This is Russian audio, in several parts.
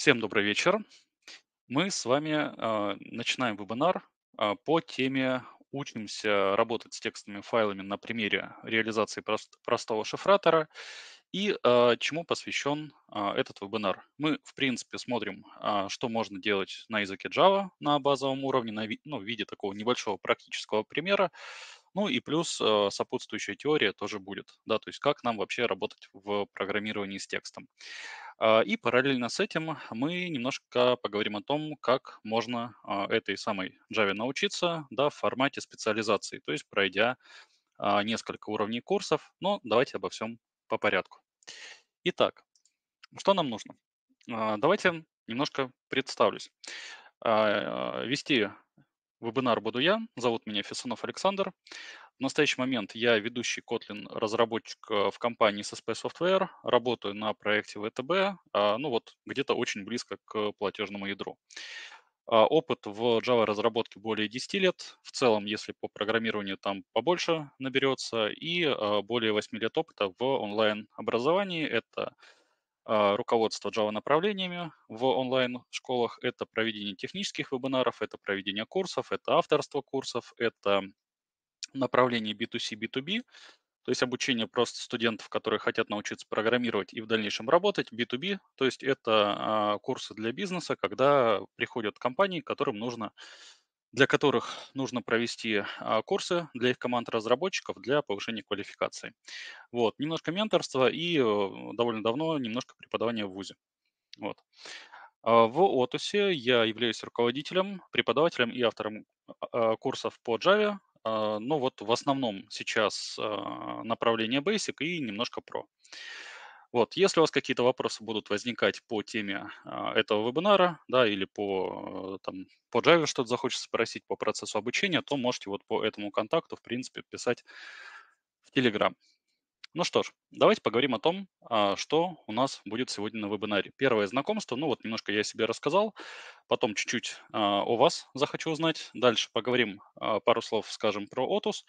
Всем добрый вечер. Мы с вами э, начинаем вебинар э, по теме «Учимся работать с текстовыми файлами на примере реализации прост простого шифратора» и э, чему посвящен этот вебинар. Мы, в принципе, смотрим, что можно делать на языке Java на базовом уровне, на, ну, в виде такого небольшого практического примера, ну и плюс э, сопутствующая теория тоже будет, да, то есть как нам вообще работать в программировании с текстом. А, и параллельно с этим мы немножко поговорим о том, как можно а, этой самой Java научиться, да, в формате специализации, то есть пройдя а, несколько уровней курсов, но давайте обо всем по порядку. Итак, что нам нужно? давайте немножко представлюсь. Э, вести Вебинар буду я. Зовут меня Фесунов Александр. В настоящий момент я ведущий Kotlin, разработчик э, в компании SSP Software. Работаю на проекте ВТБ, а, ну вот где-то очень близко к платежному ядру. А, опыт в Java разработке более 10 лет. В целом, если по программированию там побольше наберется. И э, более 8 лет опыта в онлайн-образовании. Это а, руководство Java направлениями в онлайн-школах. Это проведение технических вебинаров, это проведение курсов, это авторство курсов, это направление B2C, B2B, то есть обучение просто студентов, которые хотят научиться программировать и в дальнейшем работать, B2B, то есть это а, курсы для бизнеса, когда приходят компании, которым нужно для которых нужно провести а, курсы для их команд разработчиков для повышения квалификации. Вот, немножко менторства и э, довольно давно немножко преподавания в ВУЗе. Вот. А, в Отусе я являюсь руководителем, преподавателем и автором а, курсов по Java, но вот в основном сейчас направление Basic и немножко Pro. Вот, если у вас какие-то вопросы будут возникать по теме а, этого вебинара, да, или по, э, там, по Java что-то захочется спросить по процессу обучения, то можете вот по этому контакту, в принципе, писать в Telegram. Ну что ж, давайте поговорим о том, а, что у нас будет сегодня на вебинаре. Первое знакомство, ну вот немножко я себе рассказал, потом чуть-чуть а, о вас захочу узнать, дальше поговорим, пару слов скажем про Otus,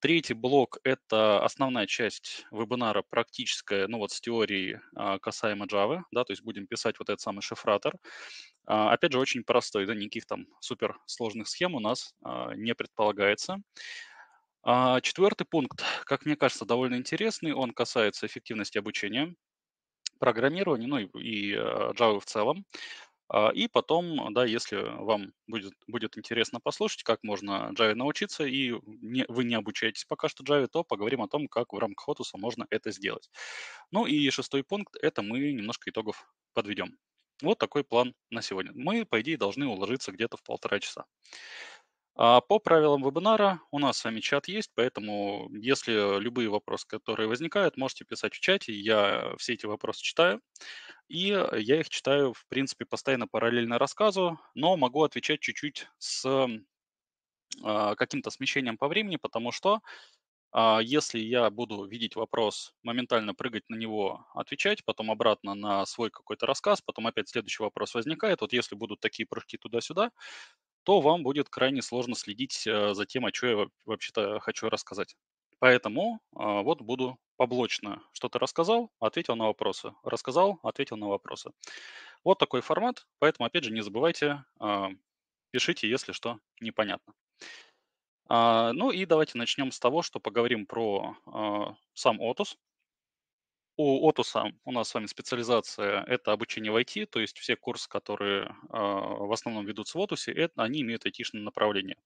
Третий блок – это основная часть вебинара, практическая, ну вот с теорией а, касаемо Java, да, то есть будем писать вот этот самый шифратор. А, опять же, очень простой, да, никаких там суперсложных схем у нас а, не предполагается. Четвертый пункт, как мне кажется, довольно интересный, он касается эффективности обучения программирования, ну и, и Java в целом. А, и потом, да, если вам будет, будет интересно послушать, как можно Java научиться, и не, вы не обучаетесь пока что Java, то поговорим о том, как в рамках Отуса можно это сделать. Ну и шестой пункт – это мы немножко итогов подведем. Вот такой план на сегодня. Мы, по идее, должны уложиться где-то в полтора часа. А по правилам вебинара у нас с вами чат есть, поэтому э, если э, любые вопросы, которые возникают, можете писать в чате. Я все эти вопросы читаю. И э, я их читаю, в принципе, постоянно параллельно рассказу, но могу отвечать чуть-чуть с а, каким-то смещением по времени, потому что а, если я буду видеть вопрос, моментально прыгать на него, отвечать, потом обратно на свой какой-то рассказ, потом опять следующий вопрос возникает. Вот если будут такие прыжки туда-сюда, то вам будет крайне сложно следить э, за тем, о чем я вообще-то хочу рассказать. Поэтому а, вот буду поблочно что-то рассказал, ответил на вопросы, рассказал, ответил на вопросы. Вот такой формат, поэтому, опять же, не забывайте, а, пишите, если что непонятно. А, ну и давайте начнем с того, что поговорим про сам Otus у Отуса у нас с вами специализация – это обучение в IT, то есть все курсы, которые а, в основном ведутся в Отусе, это, они имеют IT-шное направление.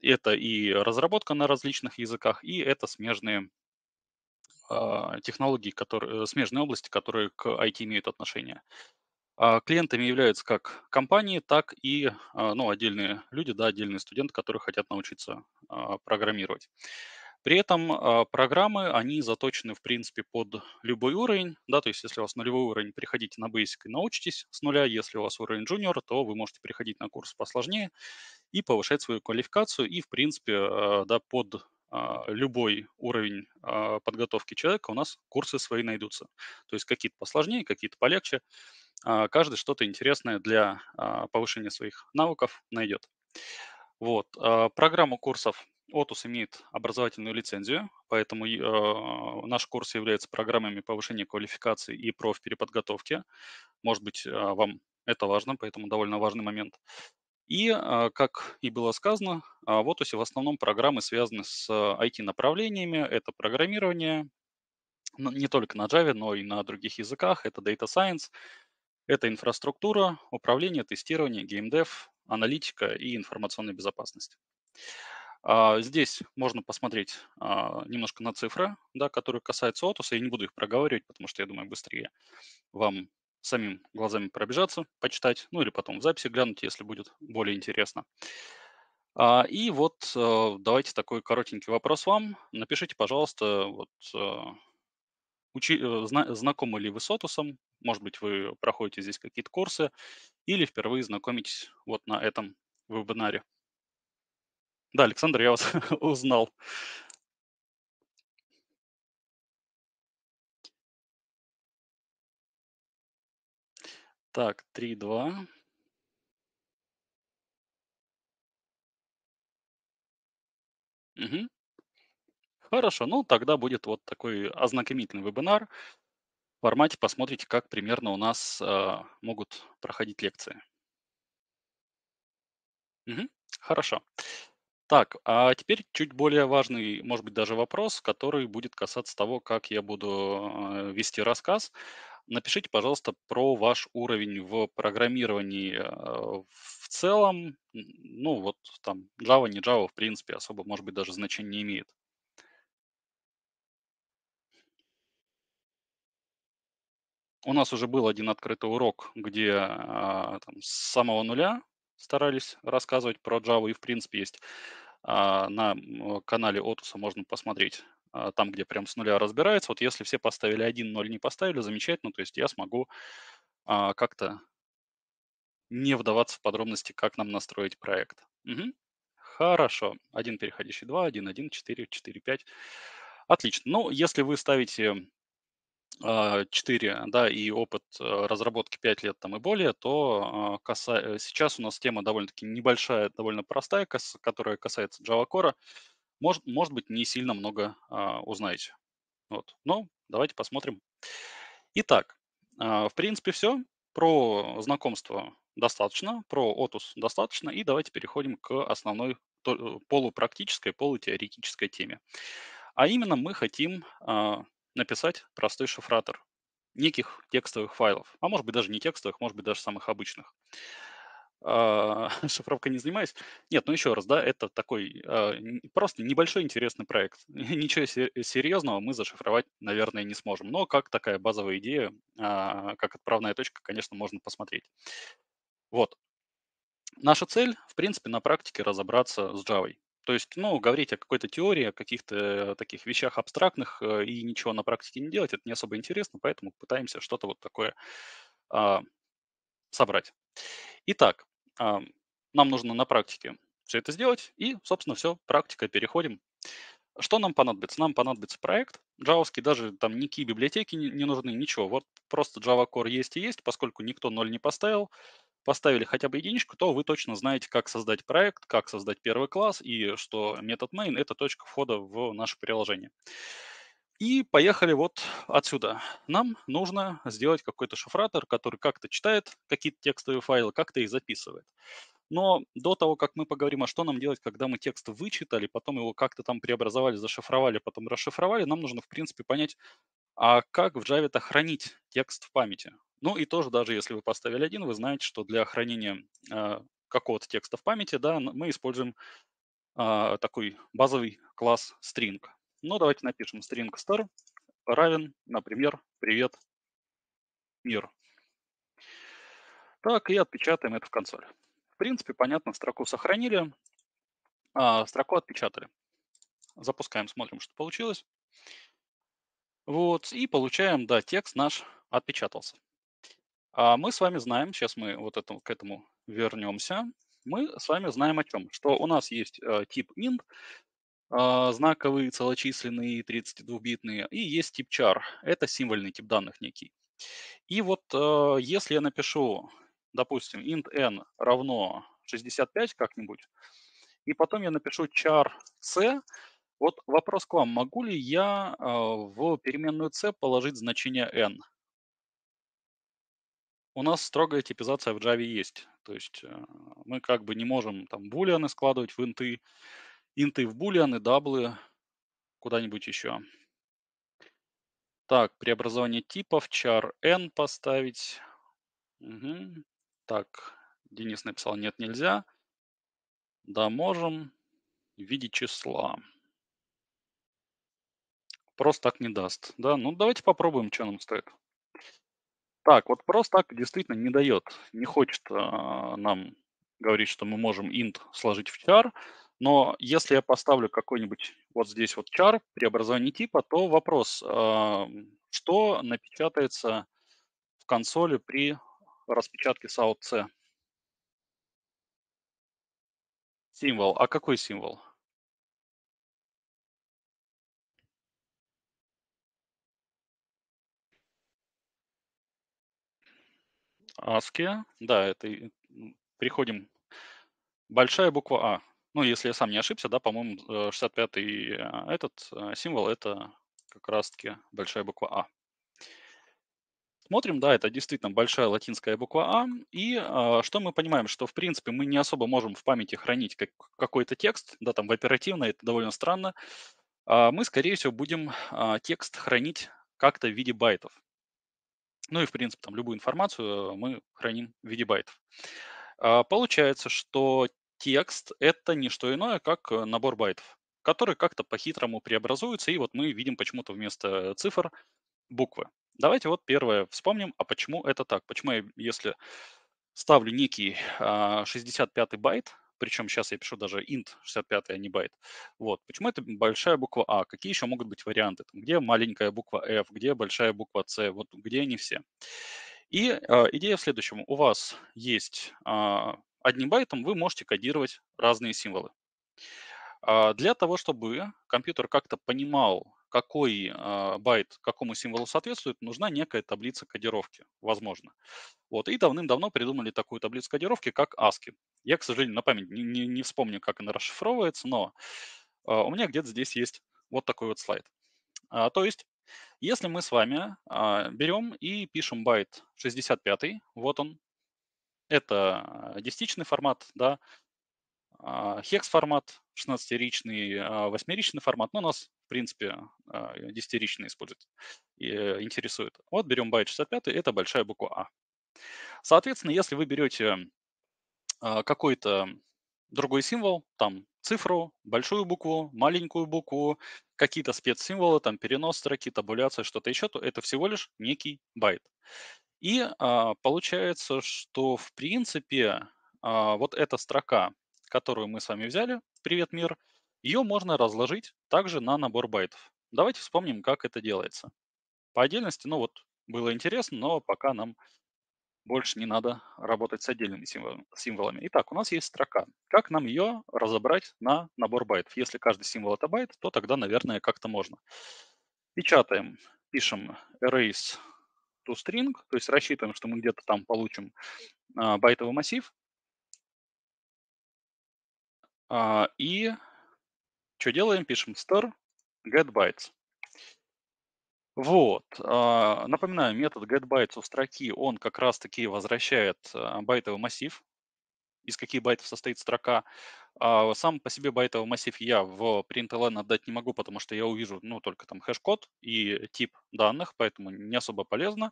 Это и разработка на различных языках, и это смежные а, технологии, которые, смежные области, которые к IT имеют отношение. А, клиентами являются как компании, так и ну, отдельные люди, да, отдельные студенты, которые хотят научиться программировать. При этом а, программы, они заточены, в принципе, под любой уровень, да, то есть если у вас нулевой уровень, приходите на Basic и научитесь с нуля, если у вас уровень Junior, то вы можете приходить на курс посложнее и повышать свою квалификацию, и, в принципе, а, да, под а, любой уровень подготовки человека, у нас курсы свои найдутся. То есть какие-то посложнее, какие-то полегче. Каждый что-то интересное для повышения своих навыков найдет. Вот. Программу курсов ОТУС имеет образовательную лицензию, поэтому э, наш курс является программами повышения квалификации и профпереподготовки. Может быть, а, вам это важно, поэтому довольно важный момент. И, а, как и было сказано, в Отусе в основном программы связаны с IT-направлениями. Это программирование не только на Java, но и на других языках. Это Data Science, это инфраструктура, управление, тестирование, геймдев, аналитика и информационная безопасность. А, здесь можно посмотреть а, немножко на цифры, да, которые касаются отуса. Я не буду их проговаривать, потому что, я думаю, быстрее вам самим глазами пробежаться, почитать, ну или потом в записи глянуть, если будет более интересно. А, и вот давайте такой коротенький вопрос вам. Напишите, пожалуйста, вот, учи, э, зна, знакомы ли вы с отусом, может быть, вы проходите здесь какие-то курсы или впервые знакомитесь вот на этом вебинаре. Да, Александр, я вас узнал. Так, 3, 2. Угу. Хорошо, ну тогда будет вот такой ознакомительный вебинар. В формате посмотрите, как примерно у нас э, могут проходить лекции. Угу. Хорошо. Так, а теперь чуть более важный, может быть, даже вопрос, который будет касаться того, как я буду э, вести рассказ. Напишите, пожалуйста, про ваш уровень в программировании э, в целом. Ну, вот там Java, не Java, в принципе, особо, может быть, даже значения не имеет. У нас уже был один открытый урок, где э, там, с самого нуля старались рассказывать про Java, и в принципе есть а, на канале Отуса можно посмотреть а, там, где прям с нуля разбирается. Вот если все поставили 1, 0 не поставили, замечательно. То есть я смогу а, как-то не вдаваться в подробности, как нам настроить проект. Угу. Хорошо. Один переходящий 2, 1, 1, 4, 4, 5. Отлично. Ну, если вы ставите 4, а, да, и опыт а, разработки 5 лет там и более, то а, каса... Э, сейчас у нас тема довольно-таки небольшая, довольно простая, кас... которая касается Java Core. Может, может быть, не сильно много а, узнаете. Вот. Но ну, давайте посмотрим. Итак, а, в принципе, все. Про знакомство достаточно, про OTUS достаточно, и давайте переходим к основной то, полупрактической, полутеоретической теме. А именно мы хотим написать простой шифратор неких текстовых файлов, а может быть даже не текстовых, может быть даже самых обычных. А, шифровкой не занимаюсь. Нет, ну еще раз, да, это такой а, просто небольшой интересный проект. Ничего серьезного мы зашифровать, наверное, не сможем. Но как такая базовая идея, а, как отправная точка, конечно, можно посмотреть. Вот. Наша цель, в принципе, на практике разобраться с Java. То есть, ну, говорить о какой-то теории, о каких-то э, таких вещах абстрактных э, и ничего на практике не делать, это не особо интересно, поэтому пытаемся что-то вот такое а, собрать. Итак, а, нам нужно на практике все это сделать, и, собственно, все, практика, переходим. Что нам понадобится? Нам понадобится проект джавовский, даже там никакие библиотеки не, не нужны, ничего. Вот просто Java Core есть и есть, поскольку никто ноль не поставил, поставили хотя бы единичку, то вы точно знаете, как создать проект, как создать первый класс и что метод main – это точка входа в наше приложение. И поехали вот отсюда. Нам нужно сделать какой-то шифратор, который как-то читает какие-то текстовые файлы, как-то их записывает. Но до того, как мы поговорим, а что нам делать, когда мы текст вычитали, потом его как-то там преобразовали, зашифровали, потом расшифровали, нам нужно, в принципе, понять, а как в Java-то хранить текст в памяти? Ну и тоже даже если вы поставили один, вы знаете, что для хранения а, какого-то текста в памяти, да, мы используем а, такой базовый класс string. Ну давайте напишем string star равен, например, привет, мир. Так, и отпечатаем это в консоль. В принципе, понятно, строку сохранили, а, строку отпечатали. Запускаем, смотрим, что получилось. Вот, и получаем, да, текст наш отпечатался. А мы с вами знаем, сейчас мы вот это, к этому вернемся, мы с вами знаем о чем, что у нас есть э, тип int, э, знаковый, целочисленный, 32 битные и есть тип char, это символьный тип данных некий. И вот э, если я напишу, допустим, int n равно 65 как-нибудь, и потом я напишу char c, вот вопрос к вам, могу ли я э, в переменную c положить значение n? у нас строгая типизация в Java есть. То есть э, мы как бы не можем там булианы складывать в инты, инты в булианы, даблы, куда-нибудь еще. Так, преобразование типов, char n поставить. Угу. Так, Денис написал, нет, нельзя. Да, можем. В виде числа. Просто так не даст. Да, ну давайте попробуем, что нам стоит. Так, вот просто так действительно не дает. Не хочет а, нам говорить, что мы можем int сложить в char, но если я поставлю какой-нибудь вот здесь вот char, преобразование типа, то вопрос, а, что напечатается в консоли при распечатке SAUC? Символ. А какой символ? ASCII. Да, это Приходим. Большая буква А. Ну, если я сам не ошибся, да, по-моему, 65-й э, э, этот э, символ – это как раз-таки большая буква А. Смотрим, да, это действительно большая латинская буква А. И э, что мы понимаем, что в принципе мы не особо можем в памяти хранить как, какой-то текст, да, там в оперативной, это довольно странно. Э, мы, скорее всего, будем э, текст хранить как-то в виде байтов. Ну и, в принципе, там любую информацию э, мы храним в виде байтов. А, получается, что текст – это не что иное, как э, набор байтов, которые как-то по-хитрому преобразуются, и вот мы видим почему-то вместо э, цифр буквы. Давайте вот первое вспомним, а почему это так? Почему я, если ставлю некий 65-й а, байт причем сейчас я пишу даже int 65, а не байт. Вот. Почему это большая буква А? Какие еще могут быть варианты? Где маленькая буква F, где большая буква C, вот где они все. И э, идея в следующем. У вас есть э, одним байтом вы можете кодировать разные символы. Э, для того, чтобы компьютер как-то понимал, какой а, байт какому символу соответствует, нужна некая таблица кодировки, возможно. Вот, и давным-давно придумали такую таблицу кодировки, как ASCII. Я, к сожалению, на память не, не, не вспомню, как она расшифровывается, но а, у меня где-то здесь есть вот такой вот слайд. А, то есть, если мы с вами берем и пишем байт 65, вот он, это десятичный формат, да, хекс формат, 16-ричный, 8-ричный формат, но у нас принципе, а, десятирично использует, э, интересует. Вот берем байт 65, это большая буква А. Соответственно, если вы берете а, какой-то другой символ, там цифру, большую букву, маленькую букву, какие-то спецсимволы, там перенос строки, табуляция, что-то еще, то это всего лишь некий байт. И а, получается, что в принципе а, вот эта строка, которую мы с вами взяли, «Привет, мир», ее можно разложить также на набор байтов. Давайте вспомним, как это делается. По отдельности, ну вот, было интересно, но пока нам больше не надо работать с отдельными символами. Итак, у нас есть строка. Как нам ее разобрать на набор байтов? Если каждый символ это байт, то тогда, наверное, как-то можно. Печатаем, пишем erase to string, то есть рассчитываем, что мы где-то там получим а, байтовый массив. А, и что делаем? Пишем star getBytes. Вот. А, напоминаю, метод getBytes у строки, он как раз-таки возвращает а, байтовый массив, из каких байтов состоит строка. А, сам по себе байтовый массив я в println отдать не могу, потому что я увижу ну, только там хэш-код и тип данных, поэтому не особо полезно.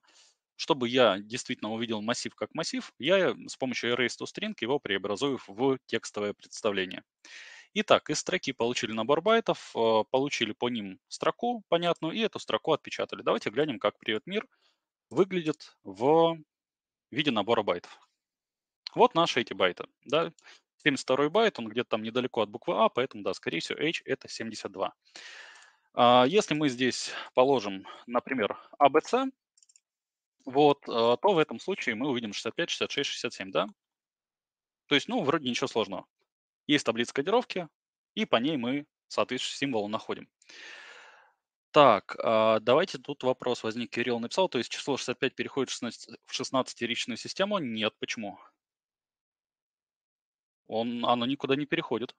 Чтобы я действительно увидел массив как массив, я с помощью erase to string его преобразую в текстовое представление. Итак, из строки получили набор байтов, э, получили по ним строку понятную и эту строку отпечатали. Давайте глянем, как «Привет, мир» выглядит в виде набора байтов. Вот наши эти байты. Да? 72 байт, он где-то там недалеко от буквы А, поэтому, да, скорее всего, H это 72. А, если мы здесь положим, например, ABC, а, вот, э, то в этом случае мы увидим 65, 66, 67, да? То есть, ну, вроде ничего сложного. Есть таблица кодировки, и по ней мы соответствующий символ находим. Так, а, давайте тут вопрос возник. Кирилл написал, то есть число 65 переходит в 16, в систему? Нет, почему? Он, оно никуда не переходит.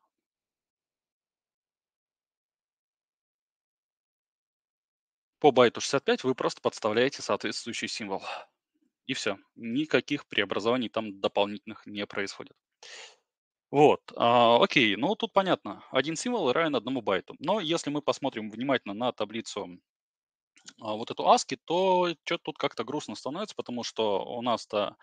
По байту 65 вы просто подставляете соответствующий символ. И все. Никаких преобразований там дополнительных не происходит. Вот, а, окей, ну тут понятно, один символ равен одному байту. Но если мы посмотрим внимательно на таблицу а, вот эту ASCII, то что-то тут как-то грустно становится, потому что у нас-то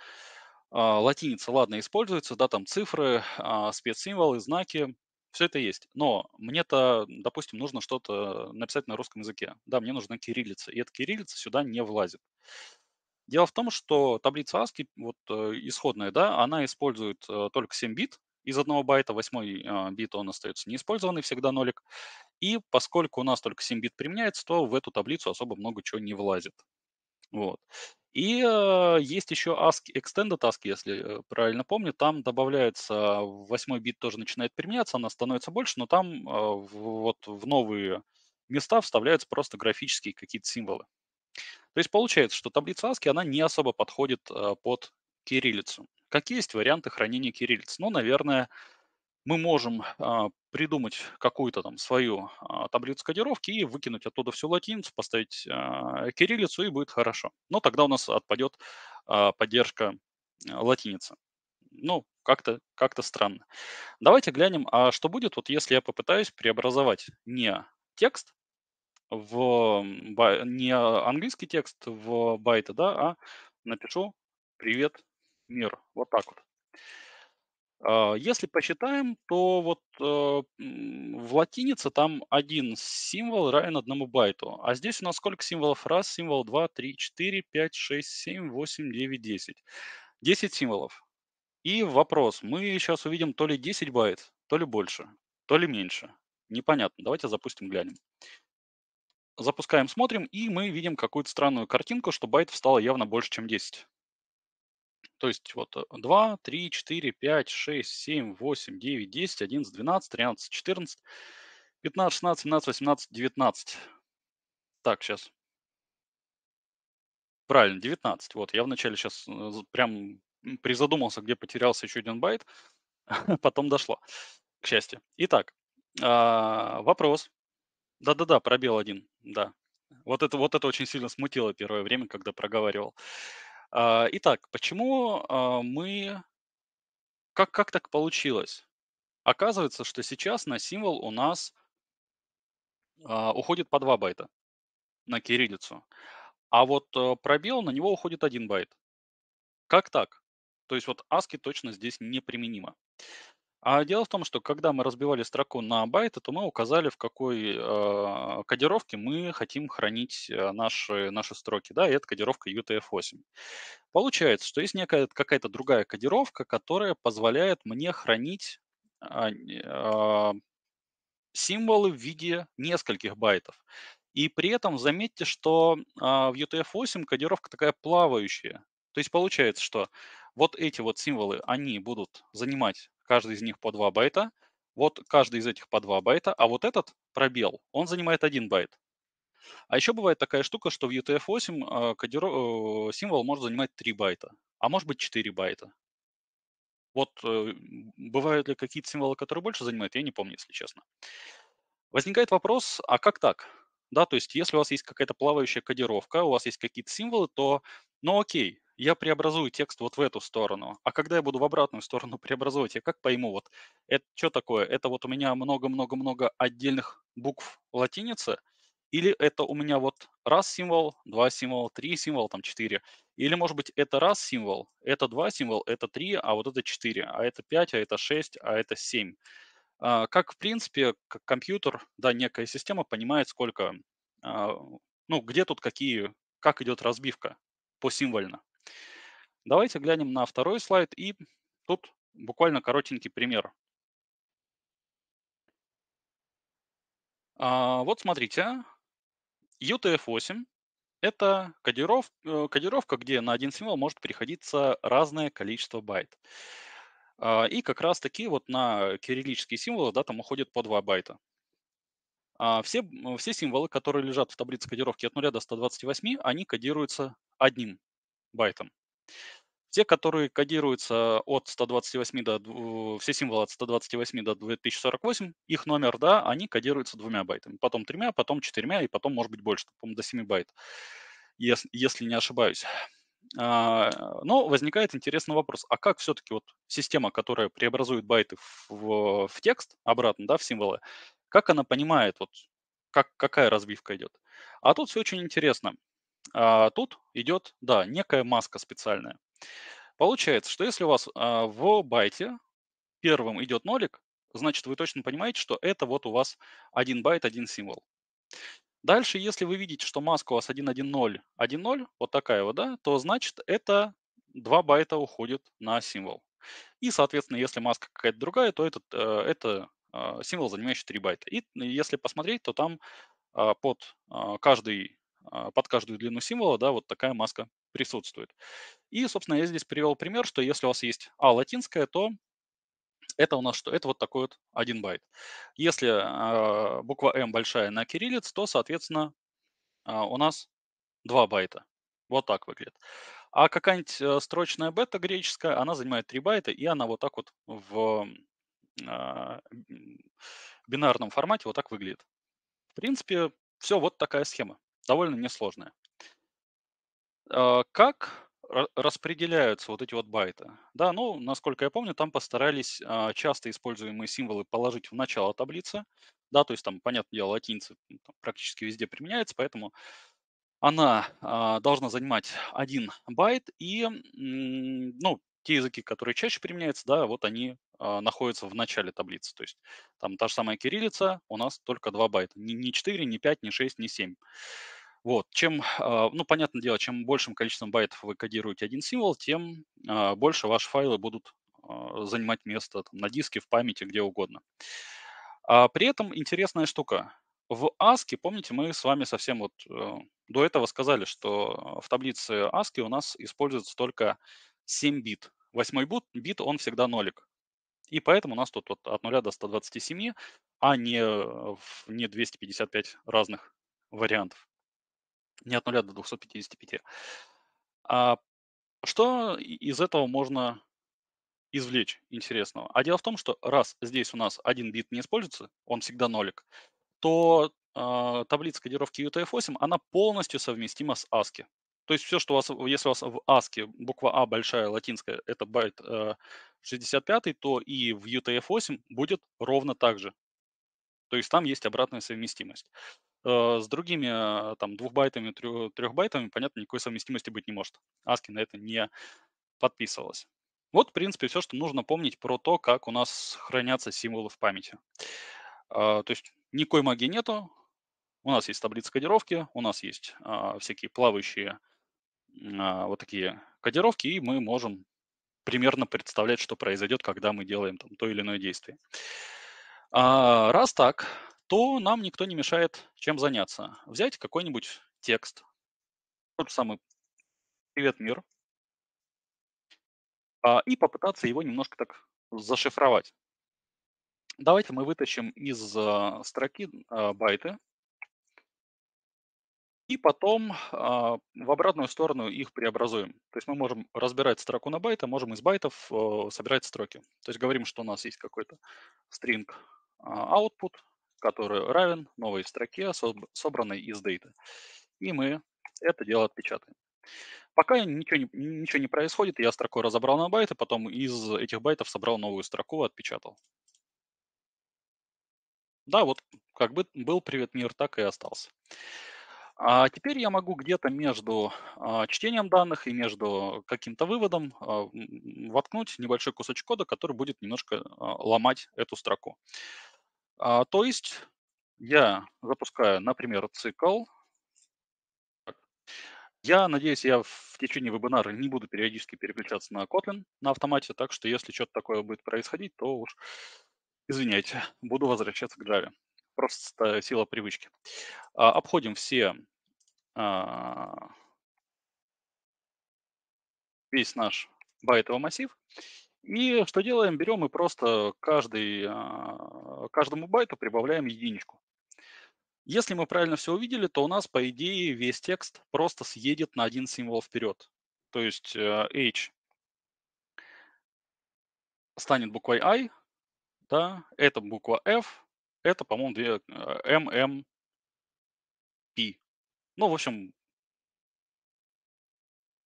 а, латиница, ладно, используется, да, там цифры, а, спецсимволы, знаки, все это есть. Но мне-то, допустим, нужно что-то написать на русском языке. Да, мне нужна кириллица, и эта кириллица сюда не влазит. Дело в том, что таблица ASCII, вот э, исходная, да, она использует э, только 7 бит, из одного байта, восьмой а, бит он остается неиспользованный, всегда нолик. И поскольку у нас только 7 бит применяется, то в эту таблицу особо много чего не влазит. Вот. И а, э, есть еще ASCII, Extended ASCII, если правильно помню, там добавляется, восьмой бит тоже начинает применяться, она становится больше, но там э, вот в новые места вставляются просто графические какие-то символы. То есть получается, что таблица ASCII, она не особо подходит э, под кириллицу. Какие есть варианты хранения кириллиц? Ну, наверное, мы можем а, придумать какую-то там свою а, таблицу кодировки и выкинуть оттуда всю латиницу, поставить а, кириллицу, и будет хорошо. Но тогда у нас отпадет а, поддержка э, латиницы. Ну, как-то как странно. Давайте глянем, а что будет, вот если я попытаюсь преобразовать не текст, в не английский текст в байты, да, а напишу «Привет, мир. Вот так вот. А, если посчитаем, то вот э, в латинице там один символ равен одному байту. А здесь у нас сколько символов? Раз, символ, два, три, четыре, пять, шесть, семь, восемь, девять, десять. Десять символов. И вопрос. Мы сейчас увидим то ли 10 байт, то ли больше, то ли меньше. Непонятно. Давайте запустим, глянем. Запускаем, смотрим, и мы видим какую-то странную картинку, что байт стало явно больше, чем 10. То есть вот 2, 3, 4, 5, 6, 7, 8, 9, 10, 11, 12, 13, 14, 15, 16, 17, 18, 19. Так, сейчас. Правильно, 19. Вот, я вначале сейчас э, прям призадумался, где потерялся еще один байт. Потом дошло, к счастью. Итак, а, вопрос. Да-да-да, пробел один, да. Вот это, вот это очень сильно смутило первое время, когда проговаривал. А, итак, почему а, мы... Как, как так получилось? Оказывается, что сейчас на символ у нас а, уходит по 2 байта на кириллицу. А вот э, пробел, на него уходит 1 байт. Как так? То есть вот ASCII точно здесь неприменимо. А дело в том, что когда мы разбивали строку на байты, то мы указали, в какой э, кодировке мы хотим хранить э, наши, наши строки. Да, и это кодировка UTF-8. Получается, что есть некая какая-то другая кодировка, которая позволяет мне хранить э, э, символы в виде нескольких байтов. И при этом заметьте, что э, в UTF-8 кодировка такая плавающая. То есть получается, что вот эти вот символы, они будут занимать каждый из них по 2 байта. Вот каждый из этих по 2 байта, а вот этот пробел, он занимает 1 байт. А еще бывает такая штука, что в UTF-8 а, кодиров... Э, символ может занимать 3 байта, а может быть 4 байта. Вот э, бывают ли какие-то символы, которые больше занимают, я не помню, если честно. Возникает вопрос, а как так? Да, то есть если у вас есть какая-то плавающая кодировка, у вас есть какие-то символы, то, ну окей, я преобразую текст вот в эту сторону. А когда я буду в обратную сторону преобразовывать, я как пойму, вот это что такое? Это вот у меня много-много-много отдельных букв латиницы, или это у меня вот раз символ, два символа, три символа, там четыре. Или, может быть, это раз символ, это два символ, это три, а вот это четыре, а это пять, а это шесть, а это семь. А, как, в принципе, как компьютер, да, некая система понимает, сколько, а, ну, где тут какие, как идет разбивка посимвольно. Давайте глянем на второй слайд, и тут буквально коротенький пример. А, вот смотрите, UTF-8 – это кодиров, э, кодировка, где на один символ может приходиться разное количество байт. А, и как раз-таки вот на кириллические символы да, там уходит по 2 байта. А, все, все символы, которые лежат в таблице кодировки от 0 до 128, они кодируются одним байтам. Те, которые кодируются от 128 до, все символы от 128 до 2048, их номер, да, они кодируются двумя байтами, потом тремя, потом четырьмя и потом, может быть, больше, по моему до 7 байт, если, если не ошибаюсь. А, но возникает интересный вопрос, а как все-таки вот система, которая преобразует байты в, в текст обратно, да, в символы, как она понимает, вот, как, какая развивка идет? А тут все очень интересно. А тут идет, да, некая маска специальная. Получается, что если у вас а, в байте первым идет нолик, значит, вы точно понимаете, что это вот у вас один байт, один символ. Дальше, если вы видите, что маска у вас 1.1.0, 1.0, вот такая вот, да, то значит это 2 байта уходит на символ. И, соответственно, если маска какая-то другая, то этот, э, это а, символ, занимающий 3 байта. И если посмотреть, то там а, под каждый а, под каждую длину символа, да, вот такая маска присутствует. И, собственно, я здесь привел пример, что если у вас есть А латинская, то это у нас что? Это вот такой вот один байт. Если э, буква М большая на кириллиц, то, соответственно, э, у нас два байта. Вот так выглядит. А какая-нибудь э, строчная бета греческая, она занимает 3 байта, и она вот так вот в э, бинарном формате вот так выглядит. В принципе, все, вот такая схема довольно несложная. А, как распределяются вот эти вот байты. Да, ну, насколько я помню, там постарались а, часто используемые символы положить в начало таблицы. Да, то есть там, понятное дело, латиница практически везде применяется, поэтому она а, должна занимать один байт, и, ну, те языки, которые чаще применяются, да, вот они находятся в начале таблицы. То есть там та же самая кириллица, у нас только два байта. Не, не 4, не 5, не 6, не 7. Вот, чем, а, ну, понятное дело, чем большим количеством байтов вы кодируете один символ, тем а, больше ваши файлы будут а, занимать место там, на диске, в памяти, где угодно. А при этом интересная штука. В ASCII, помните, мы с вами совсем вот э, до этого сказали, что в таблице ASCII у нас используется только 7 бит. Восьмой бит, бит он всегда нолик. И поэтому у нас тут вот от 0 до 127, а не, э, не 255 разных вариантов не от 0 до 255. А что из этого можно извлечь интересного? А дело в том, что раз здесь у нас один бит не используется, он всегда нолик, то э, таблица кодировки UTF-8, она полностью совместима с ASCII. То есть все, что у вас, если у вас в ASCII буква А большая, латинская, это байт э, 65, то и в UTF-8 будет ровно так же. То есть там есть обратная совместимость. Э, с другими э, там двухбайтами, трехбайтами, понятно, никакой совместимости быть не может. ASCII на это не подписывалась. Вот, в принципе, все, что нужно помнить про то, как у нас хранятся символы в памяти. А, то есть никакой магии нету, у нас есть таблица кодировки, у нас есть а, всякие плавающие а, вот такие кодировки, и мы можем примерно представлять, что произойдет, когда мы делаем там то или иное действие. А, раз так, то нам никто не мешает чем заняться. Взять какой-нибудь текст, тот самый «Привет, мир», а, и попытаться его немножко так зашифровать. Давайте мы вытащим из а, строки а, байты и потом в обратную сторону их преобразуем. То есть мы можем разбирать строку на байты, можем из байтов собирать строки. То есть говорим, что у нас есть какой-то string output, который равен новой строке, собранной из дейта. И мы это дело отпечатаем. Пока ничего не, ничего не происходит, я строку разобрал на байты, а потом из этих байтов собрал новую строку, отпечатал. Да, вот как бы был привет мир, так и остался. А теперь я могу где-то между а, чтением данных и между каким-то выводом а, воткнуть небольшой кусочек кода, который будет немножко ломать эту строку. А, то есть я запускаю, например, цикл. Я надеюсь, я в течение вебинара не буду периодически переключаться на Kotlin на автомате, так что если что-то такое будет происходить, то уж извиняйте, буду возвращаться к Java. Просто сила привычки. А, обходим все а, весь наш байтовый массив и что делаем? Берем и просто каждый, а, каждому байту прибавляем единичку. Если мы правильно все увидели, то у нас, по идее, весь текст просто съедет на один символ вперед. То есть э, h станет буквой i, да, это буква f, это, по-моему, две э, mmp. Ну, в общем,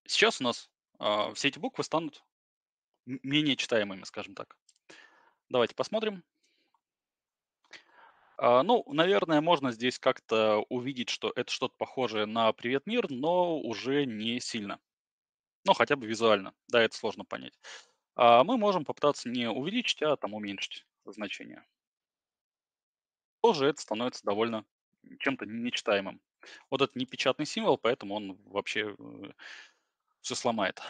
сейчас у нас а, все эти буквы станут менее читаемыми, скажем так. Давайте посмотрим. А, ну, наверное, можно здесь как-то увидеть, что это что-то похожее на «Привет, мир», но уже не сильно. Ну, хотя бы визуально. Да, это сложно понять. А, мы можем попытаться не увеличить, а там уменьшить значение. Тоже это становится довольно чем-то нечитаемым. Вот это непечатный символ, поэтому он вообще э, все сломает.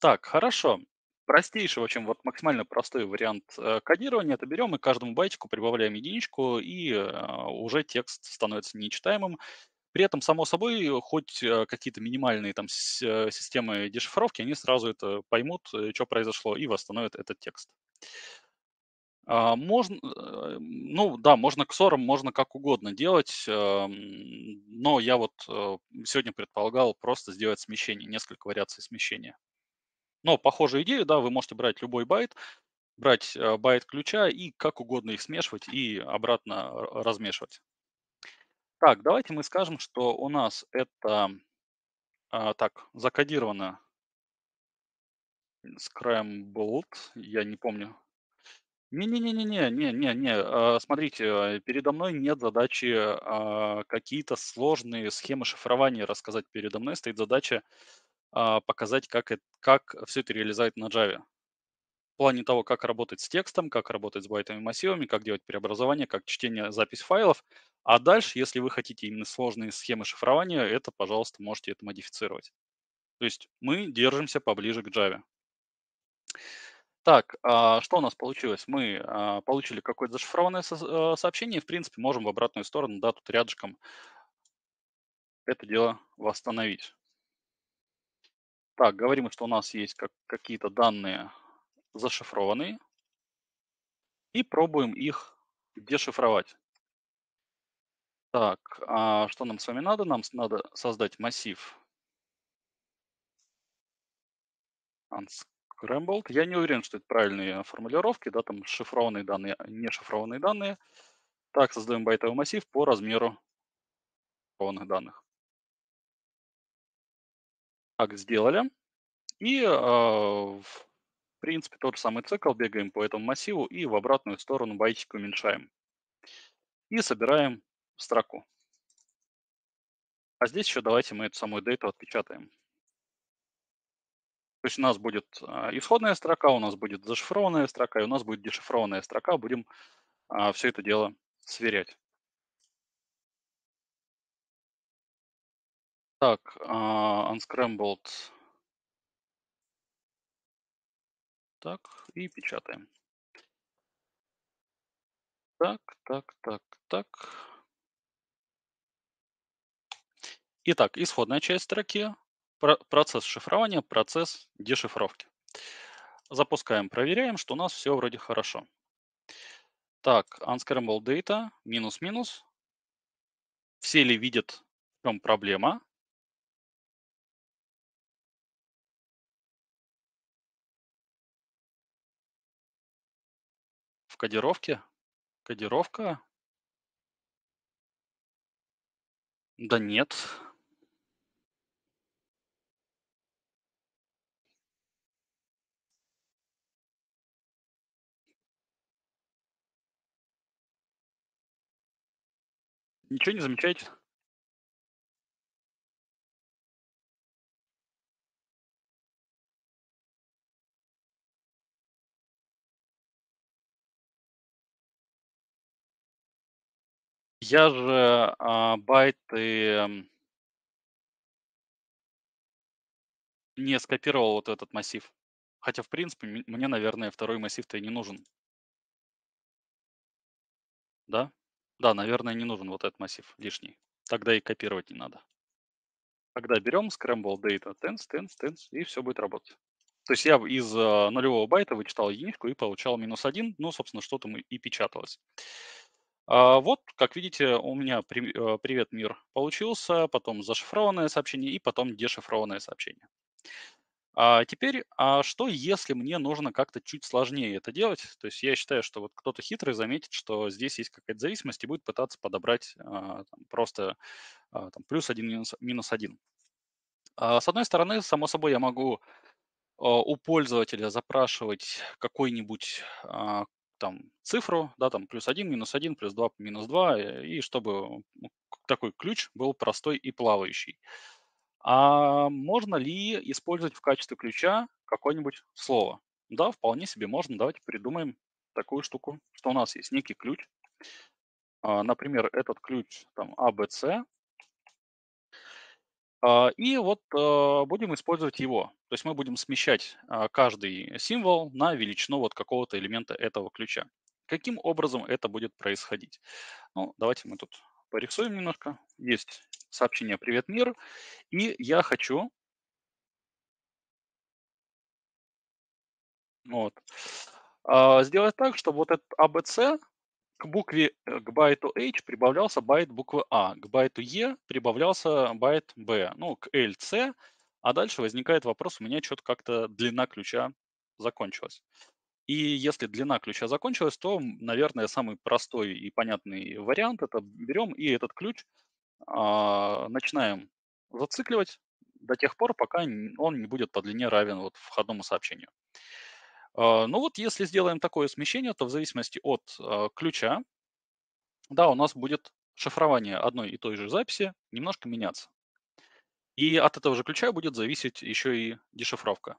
Так, хорошо. Простейший, чем вот максимально простой вариант э, кодирования, это берем и каждому байтику прибавляем единичку, и э, уже текст становится нечитаемым. При этом, само собой, хоть э, какие-то минимальные там системы дешифровки, они сразу это поймут, что произошло, и восстановят этот текст. А, можно, ну да, можно к ссорам, можно как угодно делать, эм, но я вот сегодня предполагал просто сделать смещение, несколько вариаций смещения. Но похожую идею, да, вы можете брать любой байт, брать э, байт ключа и как угодно их смешивать и обратно размешивать. Так, давайте мы скажем, что у нас это а, так закодировано scrambled, я не помню. Не-не-не-не-не, не-не-не, а, смотрите, передо мной нет задачи а, какие-то сложные схемы шифрования рассказать. Передо мной стоит задача а, показать, как, это, как все это реализовать на Java. В плане того, как работать с текстом, как работать с байтовыми массивами, как делать преобразование, как чтение, запись файлов. А дальше, если вы хотите именно сложные схемы шифрования, это, пожалуйста, можете это модифицировать. То есть мы держимся поближе к Java. Так, а, что у нас получилось? Мы а, получили какое-то зашифрованное э, сообщение, в принципе, можем в обратную сторону, да, тут рядышком это дело восстановить. Так, говорим, что у нас есть как, какие-то данные зашифрованные. И пробуем их дешифровать. Так, а что нам с вами надо? Нам надо создать массив unscrambled. Я не уверен, что это правильные формулировки, да, там шифрованные данные, а не шифрованные данные. Так, создаем байтовый массив по размеру шифрованных данных. Так сделали. И, э, в принципе, тот же самый цикл. Бегаем по этому массиву и в обратную сторону байтики уменьшаем. И собираем строку. А здесь еще давайте мы эту самую дейту отпечатаем. То есть у нас будет а, исходная строка, у нас будет зашифрованная строка, и у нас будет дешифрованная строка. Будем а, все это дело сверять. Так, а, unscrambled. Так, и печатаем. Так, так, так, так. Итак, исходная часть строки, процесс шифрования, процесс дешифровки. Запускаем, проверяем, что у нас все вроде хорошо. Так, unscramble data, минус-минус. Все ли видят, в чем проблема? кодировке. Кодировка. Да нет. Ничего не замечаете? Я же, а, байты эм, не скопировал вот этот массив. Хотя, в принципе, мне, наверное, второй массив-то и не нужен. Да? Да, наверное, не нужен вот этот массив лишний. Тогда и копировать не надо. Тогда берем scramble data tens, tens, tens, и все будет работать. То есть я из э, нулевого байта вычитал единичку и получал минус один. Ну, собственно, что то и и печаталось. А, вот, как видите, у меня э, «Привет, мир» получился, потом зашифрованное сообщение и потом дешифрованное сообщение. А теперь, а что если мне нужно как-то чуть сложнее это делать? То есть я считаю, что вот кто-то хитрый заметит, что здесь есть какая-то зависимость и будет пытаться подобрать там, просто там, плюс один, минус, минус один. с одной стороны, само собой, я могу у пользователя запрашивать какой-нибудь там цифру, да, там плюс один, минус один, плюс два, минус два, э, и чтобы ну, такой ключ был простой и плавающий. А можно ли использовать в качестве ключа какое-нибудь слово? Да, вполне себе можно. Давайте придумаем такую штуку, что у нас есть некий ключ. А, например, этот ключ там ABC, а, а, и вот а, будем использовать его. То есть мы будем смещать а, каждый символ на величину вот какого-то элемента этого ключа. Каким образом это будет происходить? Ну, давайте мы тут порисуем немножко. Есть сообщение «Привет, мир». И я хочу... Вот. сделать так, чтобы вот этот ABC к букве, э, к байту H прибавлялся байт буквы А, к байту E прибавлялся байт B, ну, к C а дальше возникает вопрос, у меня что-то как-то длина ключа закончилась. И если длина ключа закончилась, то, наверное, самый простой и понятный вариант это берем и этот ключ а, начинаем зацикливать до тех пор, пока он не будет по длине равен вот входному сообщению. А, ну вот если сделаем такое смещение, то в зависимости от а, ключа, да, у нас будет шифрование одной и той же записи немножко меняться. И от этого же ключа будет зависеть еще и дешифровка.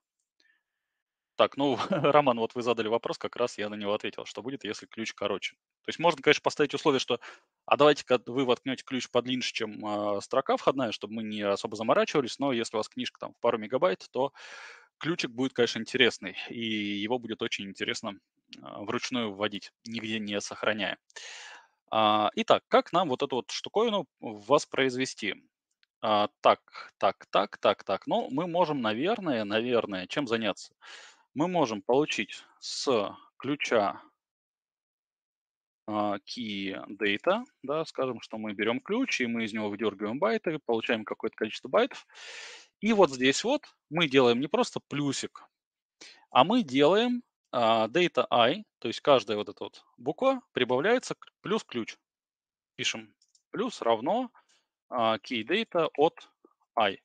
Так, ну, Роман, вот вы задали вопрос, как раз я на него ответил, что будет, если ключ короче. То есть можно, конечно, поставить условие, что а давайте-ка вы воткнете ключ подлиннее, чем э, строка входная, чтобы мы не особо заморачивались, но если у вас книжка там в пару мегабайт, то ключик будет, конечно, интересный, и его будет очень интересно вручную вводить, нигде не сохраняя. Итак, как нам вот эту вот штуковину воспроизвести? Так, так, так, так, так. Ну, мы можем, наверное, наверное, чем заняться? Мы можем получить с ключа key data, да, скажем, что мы берем ключ, и мы из него выдергиваем байты, получаем какое-то количество байтов, и вот здесь вот мы делаем не просто плюсик, а мы делаем а, data i, то есть каждая вот эта вот буква прибавляется плюс ключ. Пишем плюс равно а, key data от i.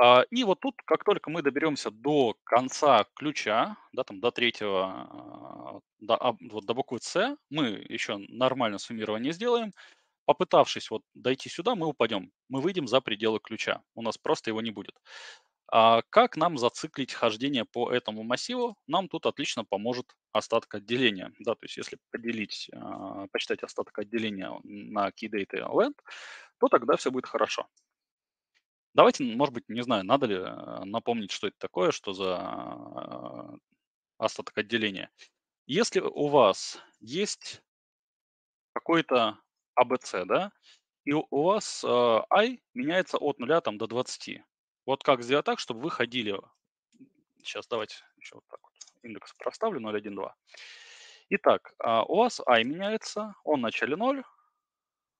А, и вот тут, как только мы доберемся до конца ключа, да, там до третьего, до, вот до буквы C, мы еще нормально суммирование сделаем, попытавшись вот дойти сюда, мы упадем. Мы выйдем за пределы ключа. У нас просто его не будет. А как нам зациклить хождение по этому массиву? Нам тут отлично поможет остаток отделения. Да, то есть если поделить, а, посчитать остаток отделения на keydate и land, то тогда все будет хорошо. Давайте, может быть, не знаю, надо ли а, напомнить, что это такое, что за а, остаток отделения. Если у вас есть какой-то ABC, а, да, и у вас э, i меняется от 0 там, до 20. Вот как сделать так, чтобы вы ходили... Сейчас давайте еще вот так вот индекс проставлю 0, 1, 2. Итак, э, у вас i меняется, он в начале 0,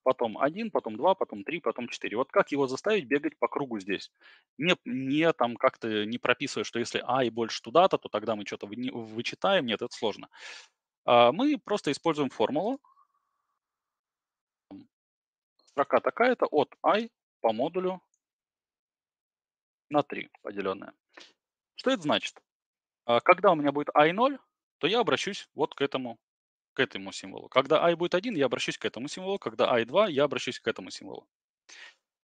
потом 1, потом 2, потом 3, потом 4. Вот как его заставить бегать по кругу здесь? Не, не там как-то не прописывая, что если i больше туда-то, то тогда мы что-то вычитаем. Нет, это сложно. Мы просто используем формулу, строка такая-то от i по модулю на 3 поделенная. Что это значит? А, когда у меня будет i0, то я обращусь вот к этому, к этому символу. Когда i будет 1, я обращусь к этому символу. Когда i 2, я обращусь к этому символу.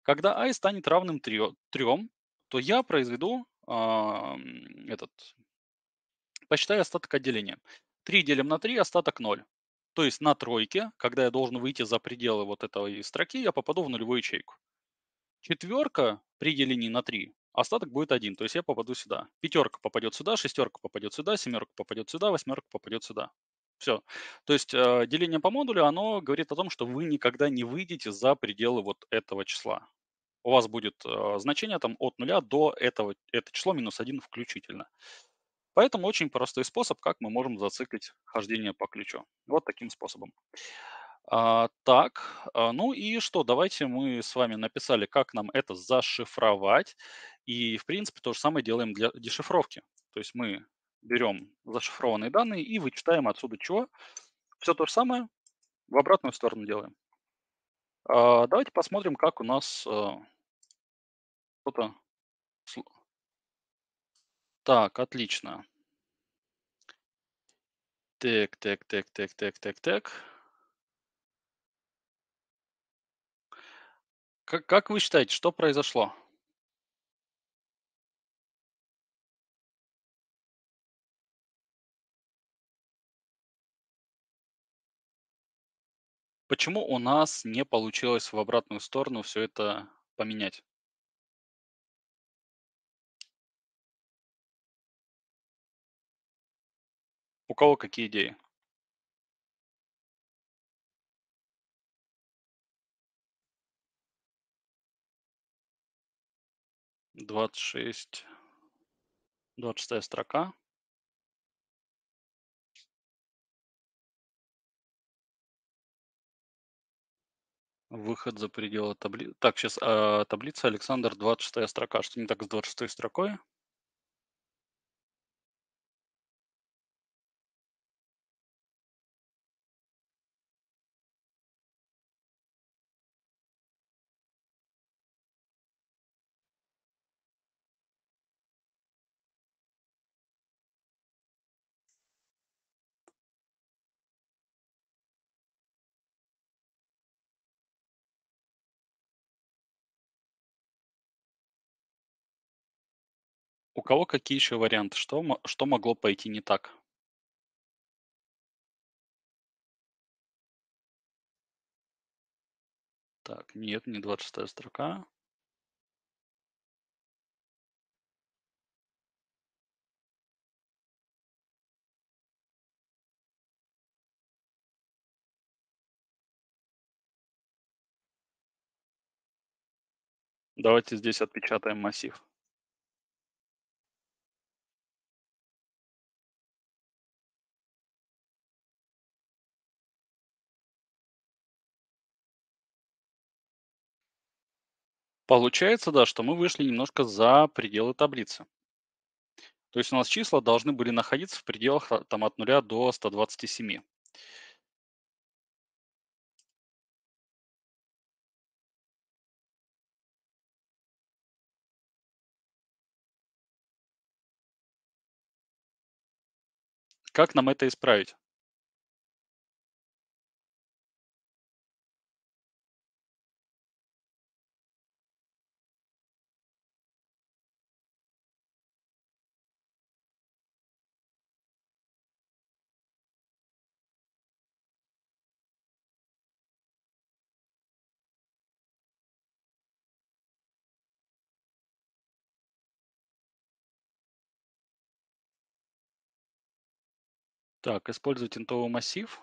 Когда i станет равным 3, 3 то я произведу э, этот, посчитаю остаток отделения. 3 делим на 3, остаток 0. То есть на тройке, когда я должен выйти за пределы вот этой строки, я попаду в нулевую ячейку. Четверка при делении на 3, остаток будет 1, то есть я попаду сюда. Пятерка попадет сюда, шестерка попадет сюда, семерка попадет сюда, восьмерка попадет сюда. Все. То есть э, деление по модулю, оно говорит о том, что вы никогда не выйдете за пределы вот этого числа. У вас будет э, значение там от 0 до этого, это число минус 1 включительно. Поэтому очень простой способ, как мы можем зациклить хождение по ключу. Вот таким способом. А, так, а, ну и что, давайте мы с вами написали, как нам это зашифровать. И, в принципе, то же самое делаем для дешифровки. То есть мы берем зашифрованные данные и вычитаем отсюда чего. Все то же самое в обратную сторону делаем. А, давайте посмотрим, как у нас а, что-то так, отлично. Так, так, так, так, так, так, так. Как, как вы считаете, что произошло? Почему у нас не получилось в обратную сторону все это поменять? У кого какие идеи? Двадцать шесть, двадцать шестая строка. Выход за пределы таблицы. Так, сейчас э, а, таблица Александр, 26 строка. Что не так с 26 строкой? У кого какие еще варианты? Что, что могло пойти не так? Так, нет, не 26 строка. Давайте здесь отпечатаем массив. Получается, да, что мы вышли немножко за пределы таблицы. То есть у нас числа должны были находиться в пределах а, там от 0 до 127. Как нам это исправить? Так, использовать интовый массив.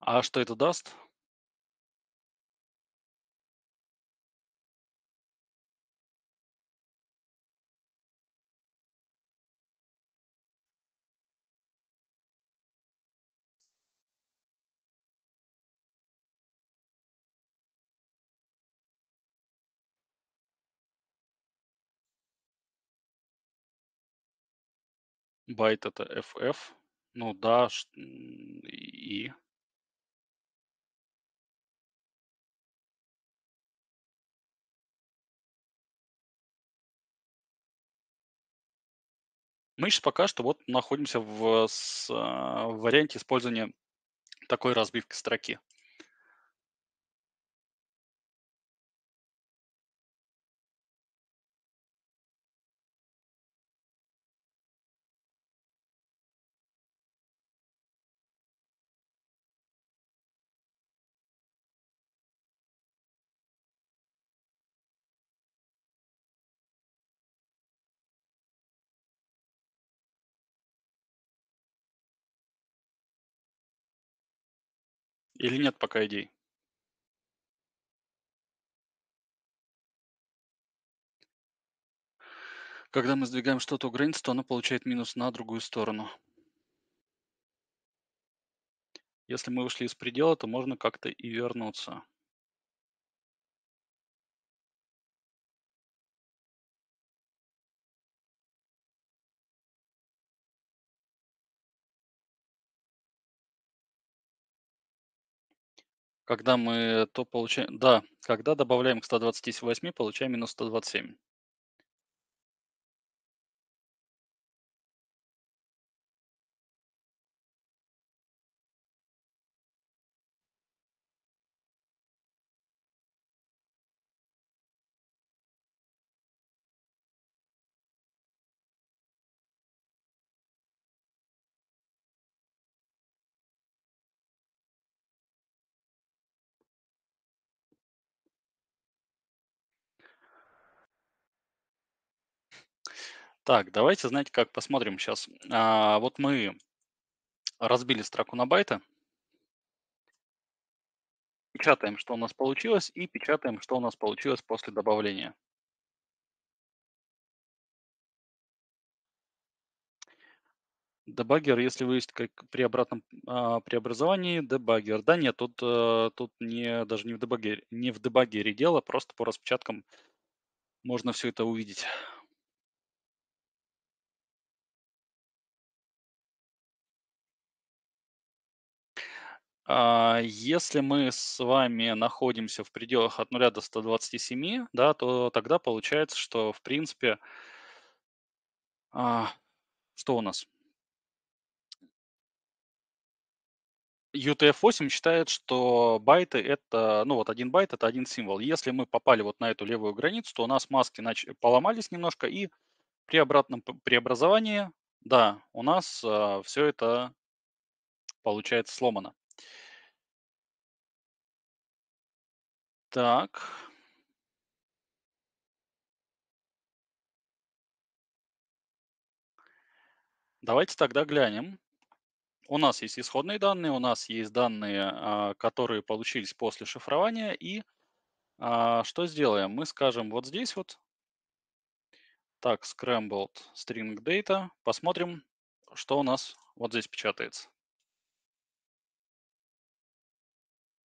А что это даст? Байт это FF. Ну да, и Мы сейчас пока что вот находимся в с, а, варианте использования такой разбивки строки. Или нет пока идей? Когда мы сдвигаем что-то у границ, то оно получает минус на другую сторону. Если мы вышли из предела, то можно как-то и вернуться. Когда мы то получаем... Да, когда добавляем к 128, получаем минус 127. Так, давайте, знаете, как посмотрим сейчас. А, вот мы разбили строку на байты, печатаем, что у нас получилось, и печатаем, что у нас получилось после добавления. Дебаггер, если вы есть как при обратном а, преобразовании, дебаггер. Да нет, тут, а, тут не, даже не в, дебагере, не в дебагере дело, просто по распечаткам можно все это увидеть. А, если мы с вами находимся в пределах от 0 до 127, да, то тогда получается, что в принципе, а, что у нас? UTF-8 считает, что байты это, ну вот один байт это один символ. Если мы попали вот на эту левую границу, то у нас маски нач... поломались немножко, и при обратном преобразовании, да, у нас э, а, все это получается сломано. Так. Давайте тогда глянем. У нас есть исходные данные, у нас есть данные, а, которые получились после шифрования. И а, что сделаем? Мы скажем вот здесь вот, так, scrambled string data, посмотрим, что у нас вот здесь печатается.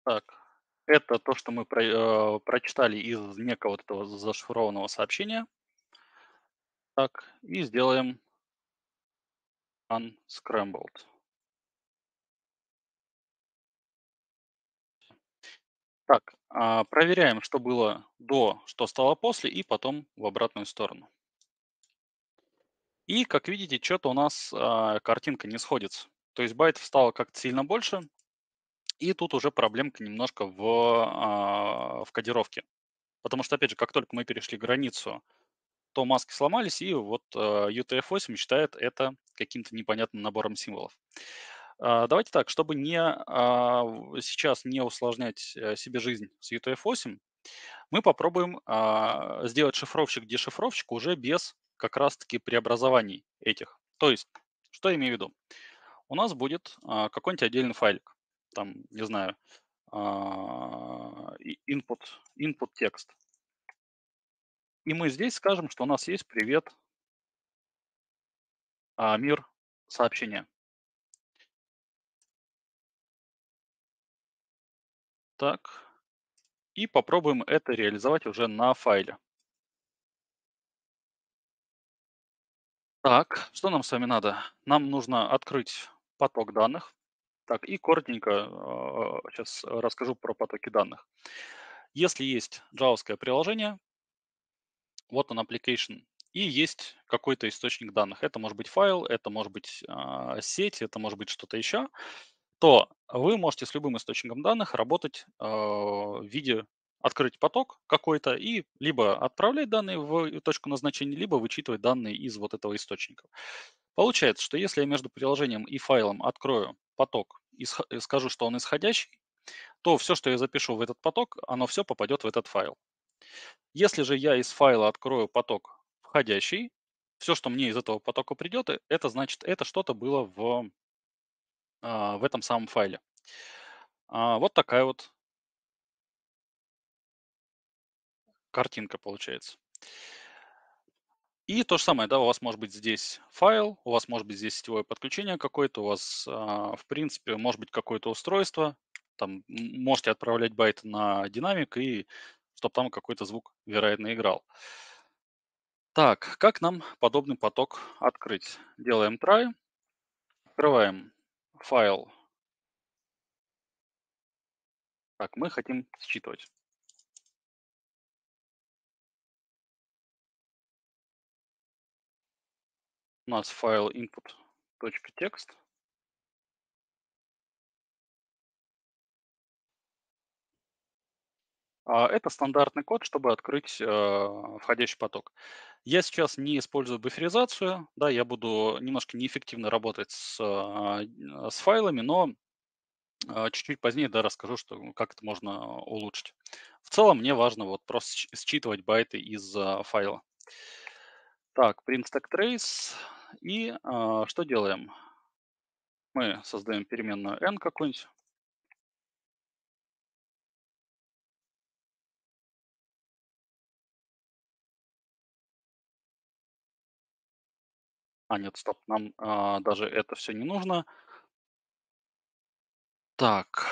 Так, это то, что мы про, э, прочитали из некого вот этого зашифрованного сообщения. Так, и сделаем unscrambled. Так, э, проверяем, что было до, что стало после, и потом в обратную сторону. И, как видите, что-то у нас э, картинка не сходится. То есть байт стало как-то сильно больше, и тут уже проблемка немножко в, а, в кодировке. Потому что, опять же, как только мы перешли границу, то маски сломались, и вот а, UTF-8 считает это каким-то непонятным набором символов. А, давайте так, чтобы не, сейчас не усложнять э, себе жизнь с UTF-8, мы попробуем сделать шифровщик-дешифровщик уже без как раз-таки преобразований этих. То есть, что я имею в виду? У нас будет какой-нибудь отдельный файлик там, не знаю, а, input, input текст. И мы здесь скажем, что у нас есть привет, а, мир сообщение. Так. И попробуем это реализовать уже на файле. Так, что нам с вами надо? Нам нужно открыть поток данных. Так, и коротенько сейчас а, а, расскажу про потоки данных. Если есть джавовское приложение, вот он application, и есть какой-то источник данных. Это может быть файл, это может быть э, сеть, это может быть что-то еще. То вы можете с любым источником данных работать э, в виде открыть поток какой-то и либо отправлять данные в э, точку назначения, либо вычитывать данные из вот этого источника. Получается, что если я между приложением и файлом открою поток и э, скажу, что он исходящий, то все, что я запишу в этот поток, оно все попадет в этот файл. Если же я из файла открою поток входящий, все, что мне из этого потока придет, э, это значит, это что-то было в, а, в этом самом файле. А, вот такая вот картинка получается. И то же самое, да, у вас может быть здесь файл, у вас может быть здесь сетевое подключение какое-то, у вас, а, в принципе, может быть какое-то устройство, там можете отправлять байты на динамик и чтобы там какой-то звук, вероятно, играл. Так, как нам подобный поток открыть? Делаем try, открываем файл. Так, мы хотим считывать. у нас файл input.txt. А, это стандартный код, чтобы открыть э, входящий поток. Я сейчас не использую буферизацию, да, я буду немножко неэффективно работать с, а, с файлами, но а, чуть-чуть позднее да, расскажу, что, как это можно улучшить. В целом мне важно вот просто считывать байты из файла. Так, print stack trace, и э, что делаем? Мы создаем переменную n какую-нибудь. А, нет, стоп, нам э, даже это все не нужно. Так,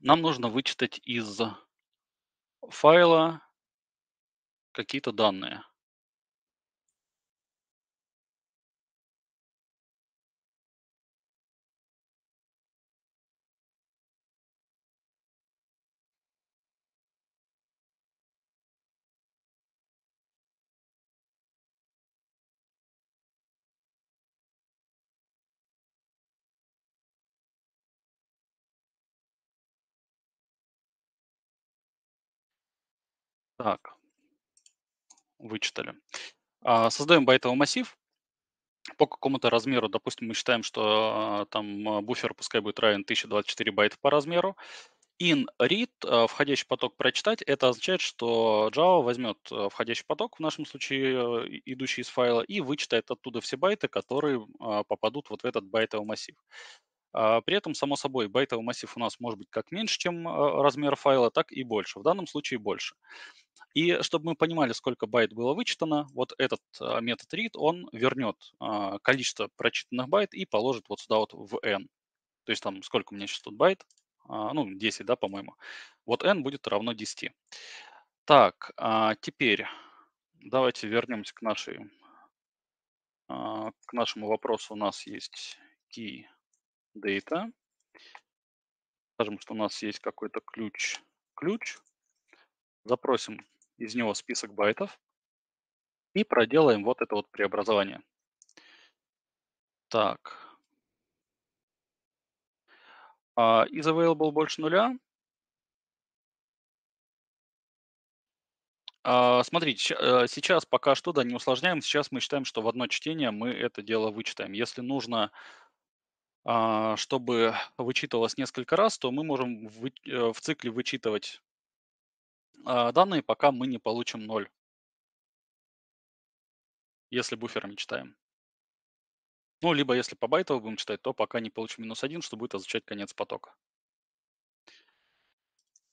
нам нужно вычитать из файла какие-то данные. Так, вычитали. А, Создаем байтовый массив по какому-то размеру. Допустим, мы считаем, что а, там а, буфер пускай будет равен 1024 байта по размеру. In read, входящий поток прочитать, это означает, что Java возьмет входящий поток, в нашем случае идущий из файла, и вычитает оттуда все байты, которые попадут вот в этот байтовый массив. При этом, само собой, байтовый массив у нас может быть как меньше, чем размер файла, так и больше. В данном случае больше. И чтобы мы понимали, сколько байт было вычитано, вот этот а, метод read, он вернет а, количество прочитанных байт и положит вот сюда вот в n. То есть там сколько у меня сейчас тут байт? А, ну, 10, да, по-моему. Вот n будет равно 10. Так, теперь давайте вернемся к нашей к нашему вопросу у нас есть key data. Скажем, что у нас есть какой-то ключ. Ключ. Запросим из него список байтов и проделаем вот это вот преобразование. Так. из а, из available больше нуля. А, смотрите, э, сейчас пока что, да, не усложняем. Сейчас мы считаем, что в одно чтение мы это дело вычитаем. Если нужно а, чтобы вычитывалось несколько раз, то мы можем в, э, в цикле вычитывать а, данные, пока мы не получим 0, если буфером читаем. Ну, либо если по байтово будем читать, то пока не получим минус 1, что будет означать конец потока.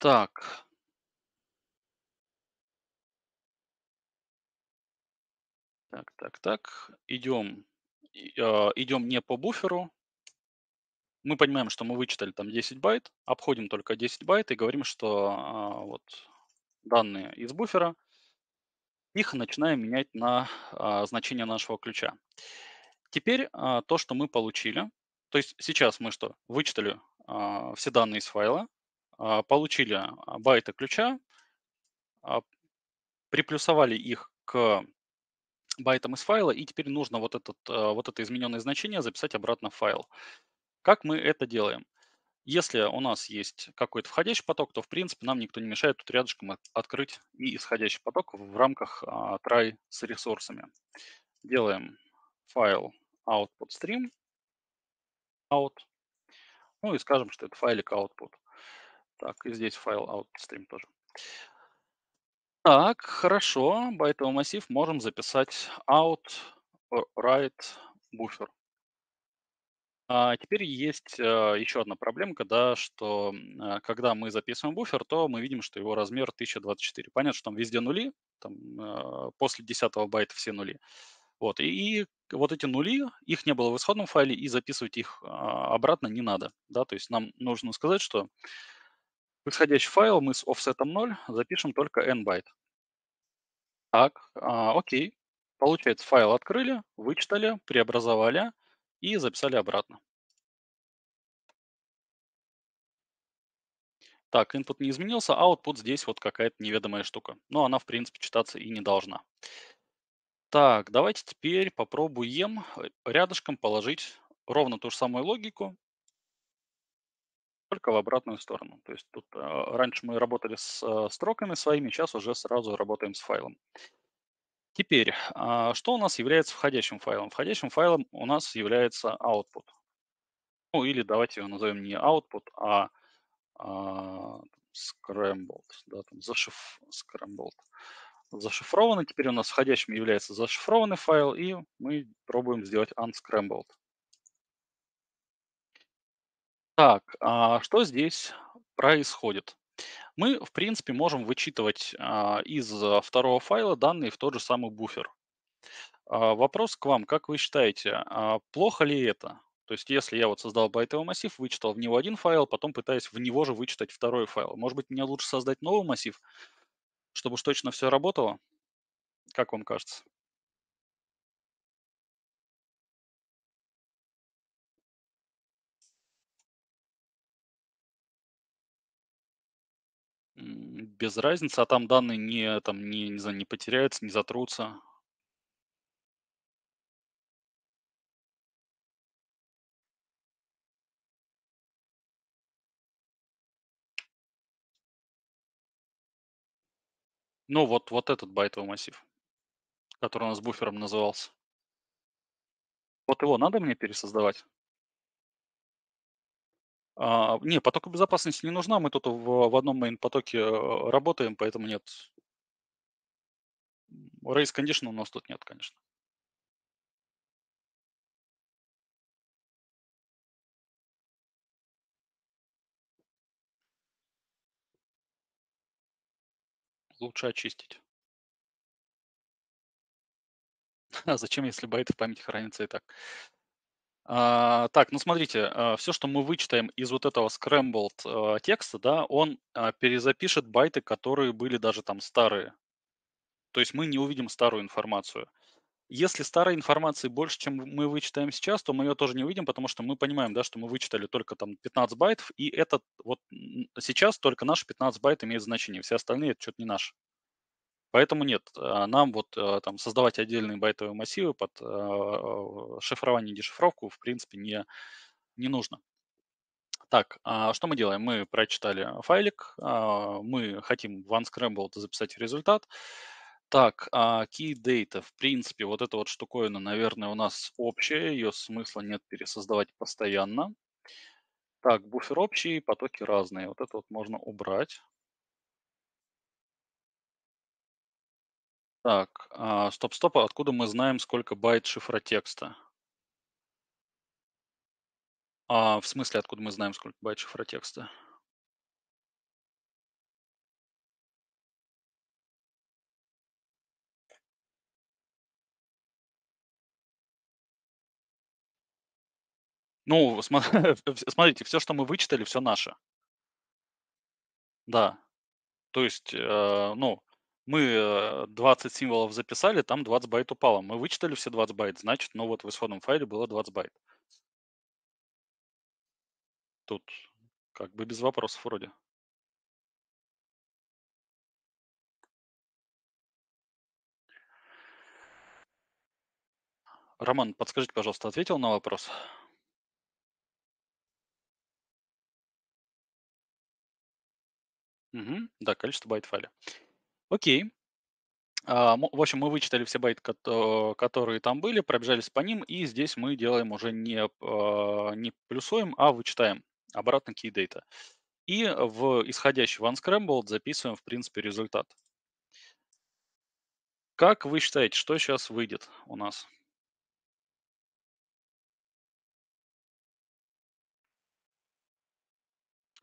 Так. Так, так, так. Идем, а, идем не по буферу. Мы понимаем, что мы вычитали там 10 байт, обходим только 10 байт и говорим, что э, вот данные из буфера, их начинаем менять на а, значение нашего ключа. Теперь а, то, что мы получили, то есть сейчас мы что, вычитали а, все данные из файла, а, получили а, байты ключа, а, приплюсовали их к байтам из файла, и теперь нужно вот, этот, а, вот это измененное значение записать обратно в файл. Как мы это делаем? Если у нас есть какой-то входящий поток, то, в принципе, нам никто не мешает тут рядышком открыть и исходящий поток в рамках а, try с ресурсами. Делаем файл output stream, out, ну и скажем, что это файлик output. Так, и здесь файл output stream тоже. Так, хорошо, байтовый массив можем записать out write буфер. А теперь есть, э, еще одна проблемка, да, что а, когда мы записываем буфер, то мы видим, что его размер 1024. Понятно, что там везде нули, там э, после 10 байта все нули. Вот, и, и вот эти нули, их не было в исходном файле, и записывать их а, обратно не надо, да, то есть нам нужно сказать, что в исходящий файл мы с офсетом 0 запишем только n байт. Так, а, окей, получается, файл открыли, вычитали, преобразовали – и записали обратно. Так, input не изменился, а output здесь вот какая-то неведомая штука. Но она, в принципе, читаться и не должна. Так, давайте теперь попробуем э, рядышком положить ровно ту же самую логику, только в обратную сторону. То есть тут э, раньше мы работали с э, строками своими, сейчас уже сразу работаем с файлом. Теперь, а, что у нас является входящим файлом? Входящим файлом у нас является output. Ну, или давайте его назовем не output, а, а scrambled, да, там зашиф... scrambled. Зашифровано. Теперь у нас входящим является зашифрованный файл, и мы пробуем сделать unscrambled. Так, а что здесь происходит? Мы, в принципе, можем вычитывать а, из а, второго файла данные в тот же самый буфер. А, вопрос к вам. Как вы считаете, плохо ли это? То есть если я вот создал байтовый массив, вычитал в него один файл, потом пытаюсь в него же вычитать второй файл. Может быть, мне лучше создать новый массив, чтобы уж точно все работало? Как вам кажется? без разницы, а там данные не, там, не, не, знаю, не потеряются, не затрутся. Ну, вот, вот этот байтовый массив, который у нас буфером назывался. Вот его надо мне пересоздавать? А, не, потоку безопасности не нужна. Мы тут в, в одном main потоке э, работаем, поэтому нет. Race condition у нас тут нет, конечно. Лучше очистить. А зачем, если байты в памяти хранятся и так? А, так, ну смотрите, а, все, что мы вычитаем из вот этого scrambled а, текста, да, он перезапишет байты, которые были даже там старые. То есть мы не увидим старую информацию. Если старой информации больше, чем мы вычитаем сейчас, то мы ее тоже не увидим, потому что мы понимаем, да, что мы вычитали только там 15 байтов, и этот вот сейчас только наши 15 байт имеет значение, все остальные это что-то не наши. Поэтому нет, а, нам вот а, там создавать отдельные байтовые массивы под а, шифрование и дешифровку в принципе не, не нужно. Так, что мы делаем? Мы прочитали файлик, мы хотим в unscrambled записать результат. Так, key data, в принципе, вот эта вот штуковина, наверное, у нас общая, ее смысла нет пересоздавать постоянно. Так, буфер общий, потоки разные, вот это вот можно убрать. Так, а, стоп, стоп, а откуда мы знаем, сколько байт шифротекста? А, в смысле, откуда мы знаем, сколько байт шифротекста? Ну, смотрите, все, что мы вычитали, все наше. Да. То есть, э, ну, мы 20 э, символов записали, там 20 байт упало. Мы вычитали все 20 байт, значит, ну вот в исходном файле было 20 байт. Тут как бы без вопросов вроде. Роман, подскажите, пожалуйста, ответил на вопрос? Угу, да, количество байт файля. Окей. А, в общем, мы вычитали все байты, которые там были, пробежались по ним, и здесь мы делаем уже не, а, не плюсуем, а вычитаем обратно key data. И в исходящий в записываем, в принципе, результат. Как вы считаете, что сейчас выйдет у нас?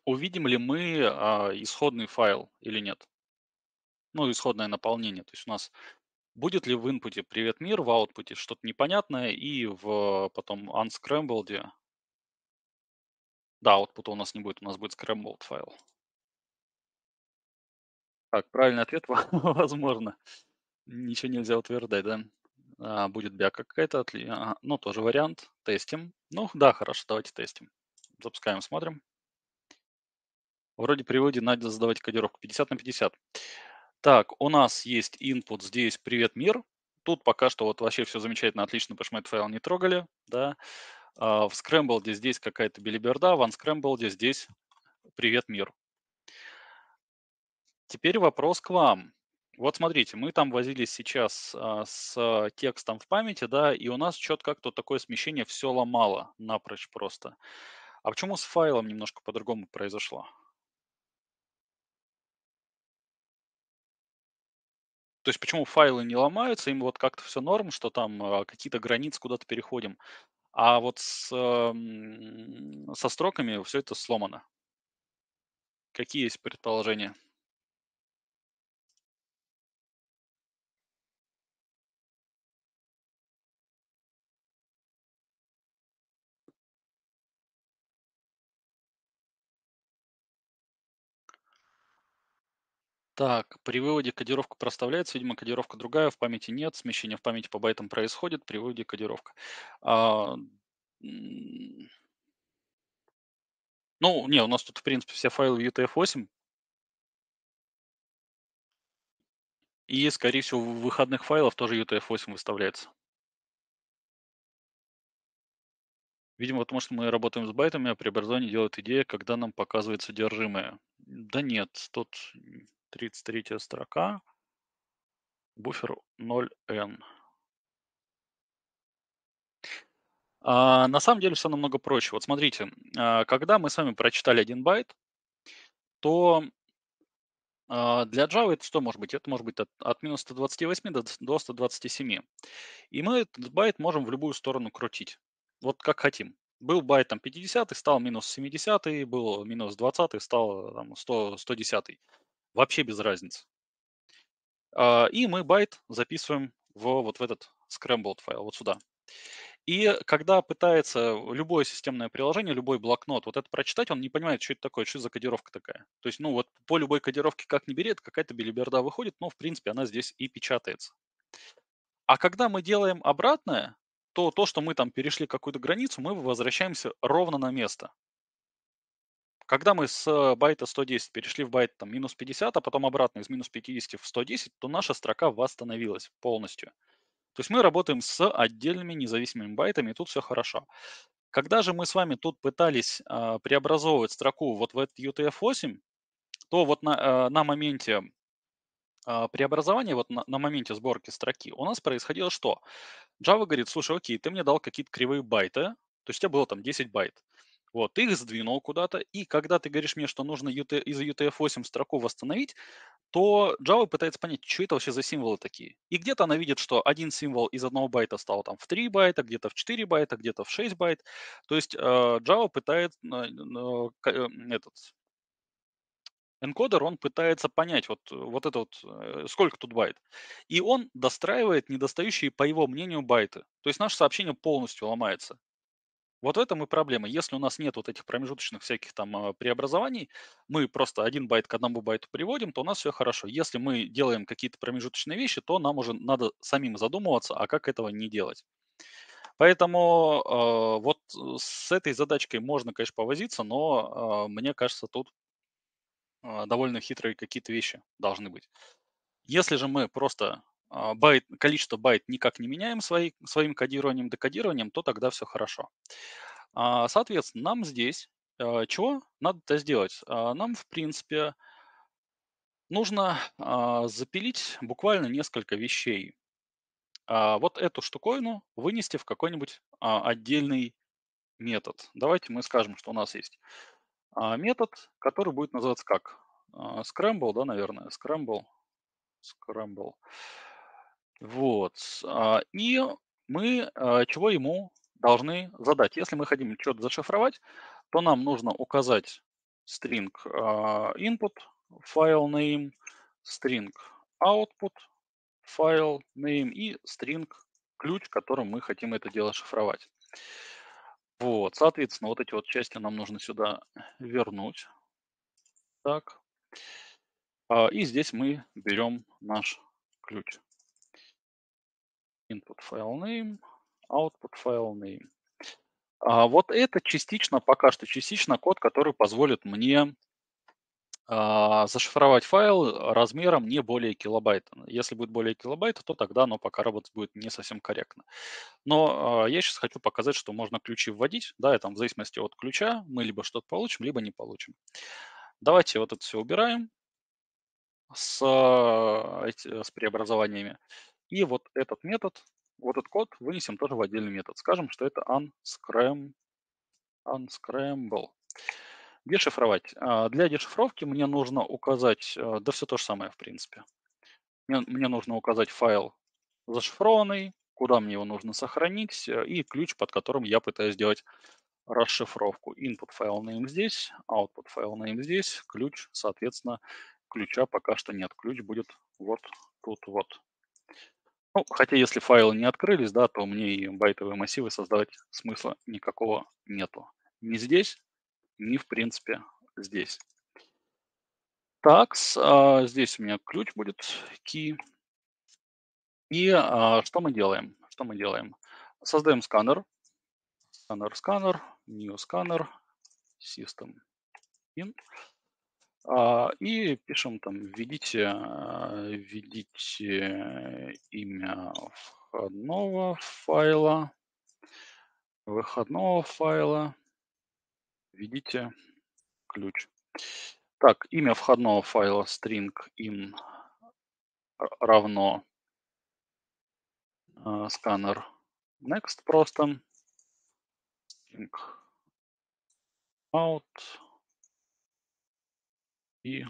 Увидим ли мы а, исходный файл или нет? ну, исходное наполнение. То есть у нас будет ли в инпуте «Привет, мир», в аутпуте что-то непонятное, и в э, потом unscrambled, да, аутпута у нас не будет, у нас будет scrambled файл. Так, правильный ответ, возможно. Ничего нельзя утверждать, да? А, будет бяка какая-то, отли... ага, ну, тоже вариант, тестим. Ну, да, хорошо, давайте тестим. Запускаем, смотрим. Вроде приводе надо задавать кодировку 50 на 50. Так, у нас есть input здесь «Привет, мир». Тут пока что вот вообще все замечательно, отлично, потому что мы этот файл не трогали, да. А, в Scramble здесь какая-то билиберда, в Unscramble здесь «Привет, мир». Теперь вопрос к вам. Вот смотрите, мы там возились сейчас а, с текстом в памяти, да, и у нас четко как-то такое смещение все ломало напрочь просто. А почему с файлом немножко по-другому произошло? То есть почему файлы не ломаются, им вот как-то все норм, что там а, какие-то границы куда-то переходим. А вот с, эм, со строками все это сломано. Какие есть предположения? Так, при выводе кодировка проставляется, видимо, кодировка другая, в памяти нет, смещение в памяти по байтам происходит, при выводе кодировка. А, ну, не, у нас тут, в принципе, все файлы UTF-8, и, скорее всего, в выходных файлов тоже UTF-8 выставляется. Видимо, потому что мы работаем с байтами, а преобразование делает идея, когда нам показывает содержимое. Да нет, тут 33 строка, буфер 0n. А, на самом деле все намного проще. Вот смотрите, а, когда мы с вами прочитали один байт, то а, для Java это что может быть? Это может быть от, от минус 128 до, до 127. И мы этот байт можем в любую сторону крутить. Вот как хотим. Был байт там 50, стал минус 70, был минус 20, стал там, 100, 110. Вообще без разницы. А, и мы байт записываем в, вот в этот scrambled файл, вот сюда. И когда пытается любое системное приложение, любой блокнот вот это прочитать, он не понимает, что это такое, что это за кодировка такая. То есть, ну вот по любой кодировке как не берет какая-то белиберда выходит, но в принципе она здесь и печатается. А когда мы делаем обратное, то то, что мы там перешли какую-то границу, мы возвращаемся ровно на место. Когда мы с э, байта 110 перешли в байт там, минус 50, а потом обратно из минус 50 в 110, то наша строка восстановилась полностью. То есть мы работаем с отдельными независимыми байтами, и тут все хорошо. Когда же мы с вами тут пытались э, преобразовывать строку вот в этот UTF-8, то вот на, э, на моменте э, преобразования, вот на, на моменте сборки строки у нас происходило что? Java говорит, слушай, окей, ты мне дал какие-то кривые байты, то есть у тебя было там 10 байт. Вот, ты их сдвинул куда-то, и когда ты говоришь мне, что нужно UT, из UTF-8 строку восстановить, то Java пытается понять, что это вообще за символы такие. И где-то она видит, что один символ из одного байта стал там в 3 байта, где-то в 4 байта, где-то в 6 байт. То есть э, Java пытается э, э, э, этот энкодер, он пытается понять вот, вот это вот, э, сколько тут байт. И он достраивает недостающие, по его мнению, байты. То есть наше сообщение полностью ломается. Вот в этом и проблема. Если у нас нет вот этих промежуточных всяких там а, преобразований, мы просто один байт к одному байту приводим, то у нас все хорошо. Если мы делаем какие-то промежуточные вещи, то нам уже надо самим задумываться, а как этого не делать. Поэтому а, э, вот с этой задачкой можно, конечно, повозиться, но э, мне кажется, тут э, довольно хитрые какие-то вещи должны быть. Если же мы просто а, байт, количество байт никак не меняем свои, своим кодированием, декодированием, то тогда все хорошо. А, соответственно, нам здесь а, чего надо сделать? Нам, в принципе, нужно запилить буквально несколько вещей. Вот эту штуковину вынести в какой-нибудь отдельный метод. Давайте мы скажем, что у нас есть метод, который будет называться как? Scramble, да, наверное, Scramble. Scramble. Вот. А, и мы а, чего ему должны задать? Если мы хотим что-то зашифровать, то нам нужно указать string а, input, file name, string output, file name и string ключ, которым мы хотим это дело шифровать. Вот, соответственно, вот эти вот части нам нужно сюда вернуть. Так. И здесь мы берем наш ключ input file name, output file name. А вот это частично, пока что частично код, который позволит мне а, зашифровать файл размером не более килобайта. Если будет более килобайта, то тогда оно пока работать будет не совсем корректно. Но а, я сейчас хочу показать, что можно ключи вводить. Да, и там в зависимости от ключа мы либо что-то получим, либо не получим. Давайте вот это все убираем с, с преобразованиями. И вот этот метод, вот этот код вынесем тоже в отдельный метод. Скажем, что это unscram, unscramble. Дешифровать. А, для дешифровки мне нужно указать, а, да все то же самое в принципе. Мне, мне нужно указать файл зашифрованный, куда мне его нужно сохранить э, и ключ, под которым я пытаюсь сделать расшифровку. Input файл name здесь, output файл name здесь, ключ, соответственно, ключа пока что нет. Ключ будет вот тут вот. Ну, хотя если файлы не открылись, да, то мне и байтовые массивы создавать смысла никакого нету. Ни здесь, ни в принципе здесь. Так, а здесь у меня ключ будет, key. И а, что мы делаем? Что мы делаем? Создаем сканер. Сканер, сканер, new сканер, system in. А, и пишем там, введите, а, введите имя входного файла, выходного файла, введите ключ. Так, имя входного файла string in равно э, сканер next просто. String out и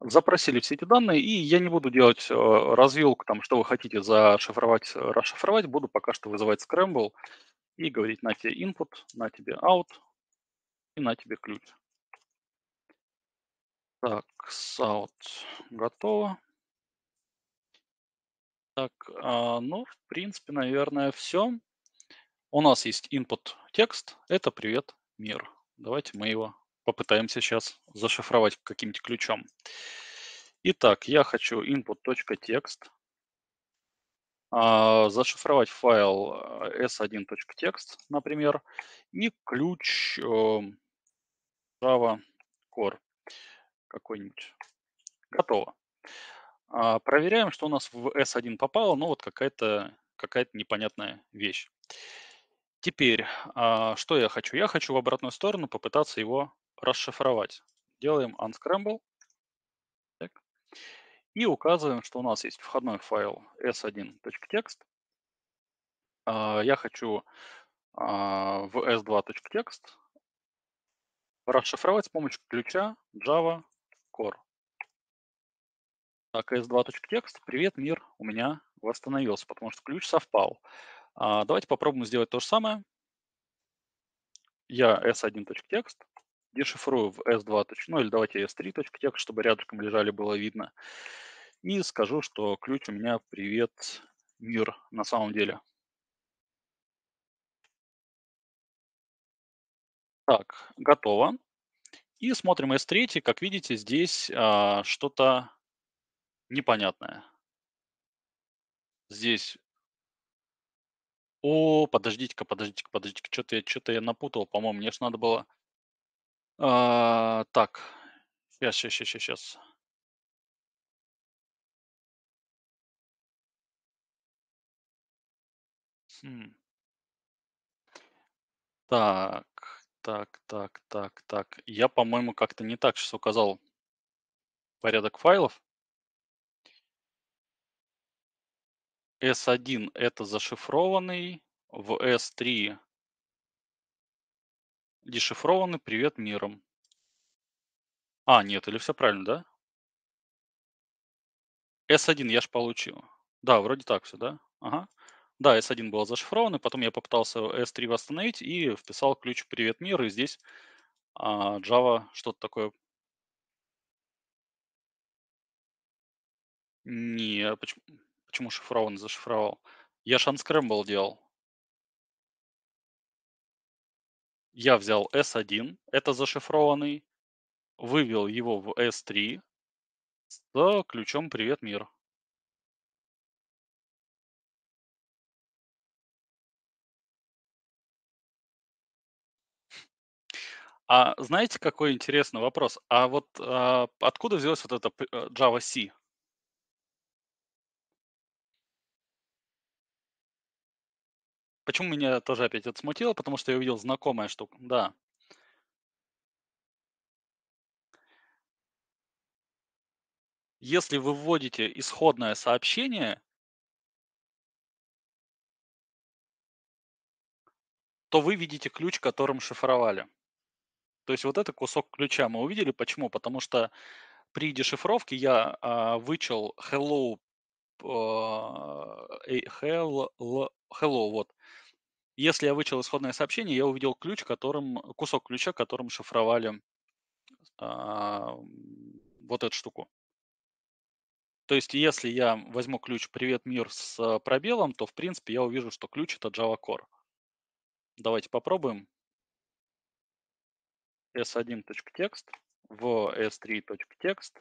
запросили все эти данные, и я не буду делать э, развилку, там, что вы хотите зашифровать, э, расшифровать, буду пока что вызывать Scramble и говорить на тебе input, на тебе out и на тебе ключ. Так, out готово. Так, а, ну, в принципе, наверное, все. У нас есть input текст, это привет, мир. Давайте мы его попытаемся сейчас зашифровать каким-нибудь ключом. Итак, я хочу input.text, а, зашифровать файл э, s1.txt, например, и ключ эм, Java Core какой-нибудь. Готово. А, проверяем, что у нас в S1 попало, Ну вот какая-то какая непонятная вещь. Теперь, а, что я хочу? Я хочу в обратную сторону попытаться его расшифровать. Делаем unscramble. Так. И указываем, что у нас есть входной файл s 1txt а, Я хочу а, в s 2txt расшифровать с помощью ключа java core. Так, s 2txt привет, мир, у меня восстановился, потому что ключ совпал. А, давайте попробуем сделать то же самое. Я s 1txt дешифрую в S2.0 ну, или давайте S3.txt, чтобы рядышком лежали, было видно. И скажу, что ключ у меня «Привет, мир» на самом деле. Так, готово. И смотрим S3. Как видите, здесь а, что-то непонятное. Здесь... О, подождите-ка, подождите-ка, подождите-ка. Что-то я, что я напутал, по-моему. Мне же надо было... А, так, сейчас, сейчас, сейчас, сейчас. Хм. Так, так, так, так, так. Я, по-моему, как-то не так сейчас указал порядок файлов. S1 это зашифрованный, в S3 Дешифрованный привет миром. А, нет, или все правильно, да? S1 я же получил. Да, вроде так все, да? Ага. Да, S1 была зашифрована, потом я попытался S3 восстановить и вписал ключ «Привет, мир», и здесь а, Java что-то такое... Не, а почему, почему шифрованный зашифровал? Я шанскрэмбл делал. я взял S1, это зашифрованный, вывел его в S3 с ключом «Привет, мир». А знаете, какой интересный вопрос? А вот а, откуда взялась вот эта э, Java C? Почему меня тоже опять это смутило? Потому что я увидел знакомая штука. Да. Если вы вводите исходное сообщение, то вы видите ключ, которым шифровали. То есть вот этот кусок ключа мы увидели. Почему? Потому что при дешифровке я э, вычел hello а, э, hello, вот. Если я вычел исходное сообщение, я увидел ключ, которым, кусок ключа, которым шифровали а, вот эту штуку. То есть, если я возьму ключ «Привет, мир» с а, пробелом, то, в принципе, я увижу, что ключ – это Java Core. Давайте попробуем. s1.text в s3.text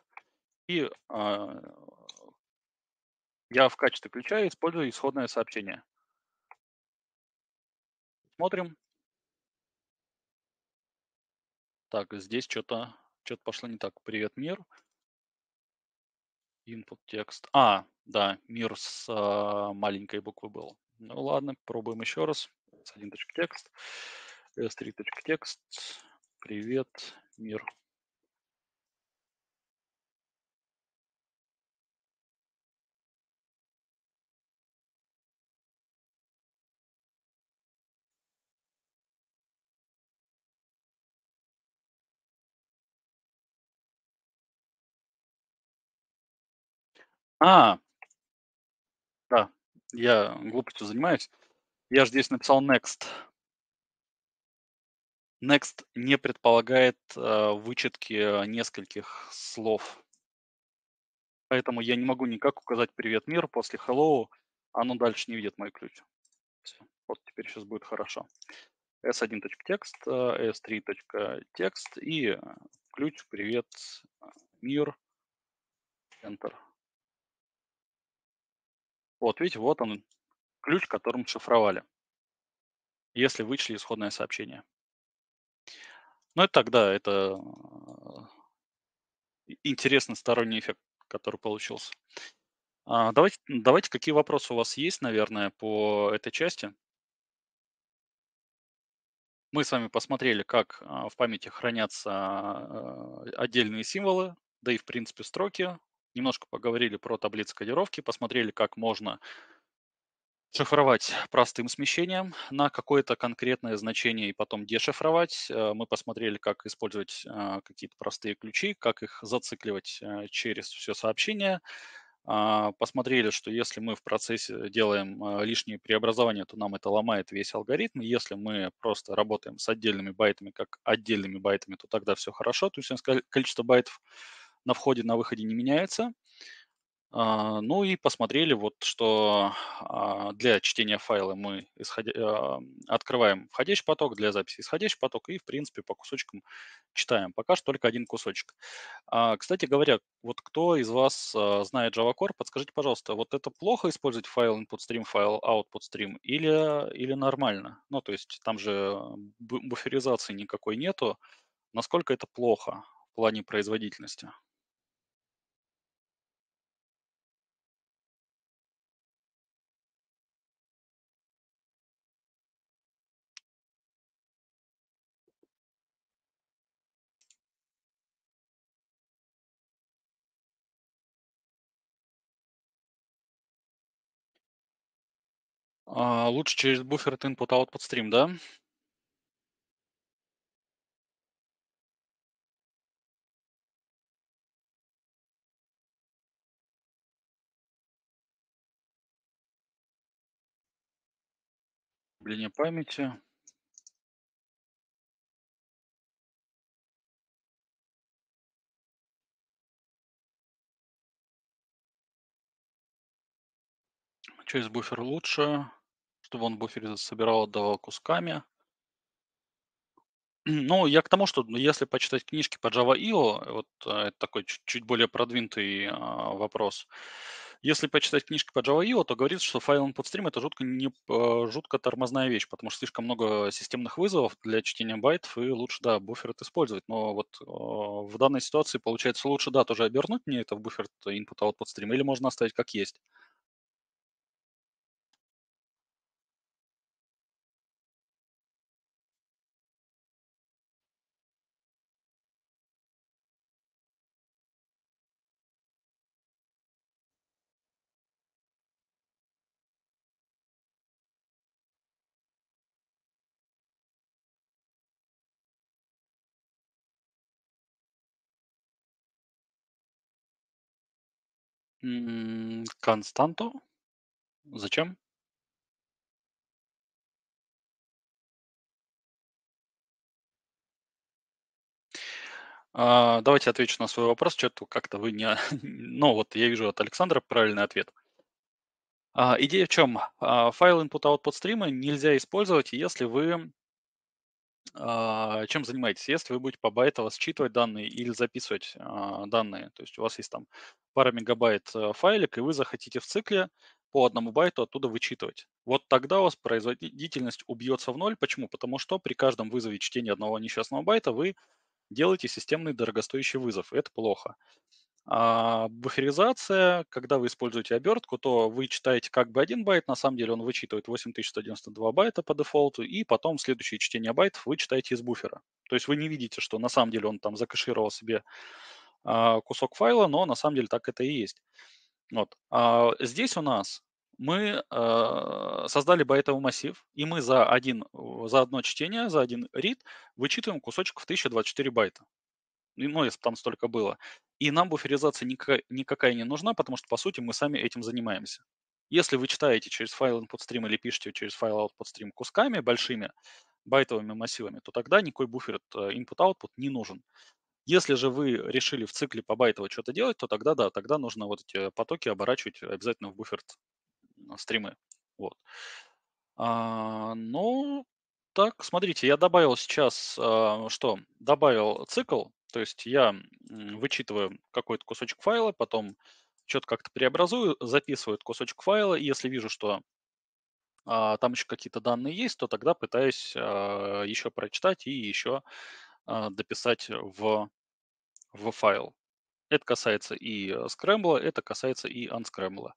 и а, я в качестве ключа использую исходное сообщение. Смотрим. Так, здесь что-то что пошло не так. Привет, мир. Input текст. А, да, мир с а, маленькой буквы был. Ну ладно, пробуем еще раз. С1 текст. Э, С3 текст. Привет, мир. А, да, я глупостью занимаюсь. Я же здесь написал next. Next не предполагает э, вычетки нескольких слов. Поэтому я не могу никак указать «Привет, мир» после «Hello». Оно дальше не видит мой ключ. Все. Вот теперь сейчас будет хорошо. s1.text, s3.text э, и ключ «Привет, мир», Enter. Вот, видите, вот он, ключ, которым шифровали, если вычли исходное сообщение. Ну, это тогда, это э, интересный сторонний эффект, который получился. А, давайте, давайте, какие вопросы у вас есть, наверное, по этой части? Мы с вами посмотрели, как а, в памяти хранятся а, отдельные символы, да и, в принципе, строки немножко поговорили про таблицы кодировки, посмотрели, как можно шифровать простым смещением на какое-то конкретное значение и потом дешифровать. Э, мы посмотрели, как использовать э, какие-то простые ключи, как их зацикливать э, через все сообщение. А, посмотрели, что если мы в процессе делаем лишние преобразования, то нам это ломает весь алгоритм. Если мы просто работаем с отдельными байтами, как отдельными байтами, то тогда все хорошо. То есть количество байтов на входе, на выходе не меняется. А, ну и посмотрели, вот, что а, для чтения файла мы исходя... А, открываем входящий поток, для записи исходящий поток и, в принципе, по кусочкам читаем. Пока что только один кусочек. Кстати говоря, вот кто из вас знает Java Core, подскажите, пожалуйста, вот это плохо использовать файл input stream, файл output stream или, или нормально? Ну, то есть там же буферизации никакой нету. Насколько это плохо в плане производительности? А, лучше через буфер от input под стрим, да? Блине памяти. Через буфер лучше чтобы он буфер собирал, отдавал кусками. Ну, я к тому, что ну, если почитать книжки по Java IO, вот э, это такой чуть, чуть более продвинутый а, вопрос. Если почитать книжки по Java IO, то говорится, что файл inputstream это жутко, не, а, жутко тормозная вещь, потому что слишком много системных вызовов для чтения байтов, и лучше, да, буфер это использовать. Но вот в данной ситуации, получается, лучше, да, тоже обернуть мне это в буфер input-output stream, или можно оставить как есть. Константу? Зачем? А, давайте отвечу на свой вопрос. Что-то как-то вы не... Ну, вот я вижу от Александра правильный ответ. А, идея в чем? А, файл input-output стрима нельзя использовать, если вы а, чем занимаетесь. Если вы будете по байтово а, считывать данные или записывать а, данные, то есть у вас есть там пара мегабайт э, файлик, и вы захотите в цикле по одному байту оттуда вычитывать. Вот тогда у вас производительность убьется в ноль. Почему? Потому что при каждом вызове чтения одного несчастного байта вы делаете системный дорогостоящий вызов. Это плохо. А буферизация, когда вы используете обертку, то вы читаете как бы один байт, на самом деле он вычитывает 8192 байта по дефолту, и потом следующее чтение байтов вы читаете из буфера. То есть вы не видите, что на самом деле он там закашировал себе а, кусок файла, но на самом деле так это и есть. Вот. А здесь у нас мы э, создали байтовый массив, и мы за, один, за одно чтение, за один рид вычитываем кусочек в 1024 байта ну, если бы там столько было. И нам буферизация никакая, никакая не нужна, потому что, по сути, мы сами этим занимаемся. Если вы читаете через файл input-stream или пишете через файл output-stream кусками большими, байтовыми массивами, то тогда никакой буфер э, input-output не нужен. Если же вы решили в цикле по байтово что-то делать, то тогда да, тогда нужно вот эти потоки оборачивать обязательно в буфер э, стримы. Вот. А, ну, так, смотрите, я добавил сейчас, а, что, добавил цикл, то есть я вычитываю какой-то кусочек файла, потом что-то как-то преобразую, записываю этот кусочек файла, и если вижу, что а, там еще какие-то данные есть, то тогда пытаюсь а, еще прочитать и еще а, дописать в, в файл. Это касается и э, скрэмбла, это касается и анскрэмбла.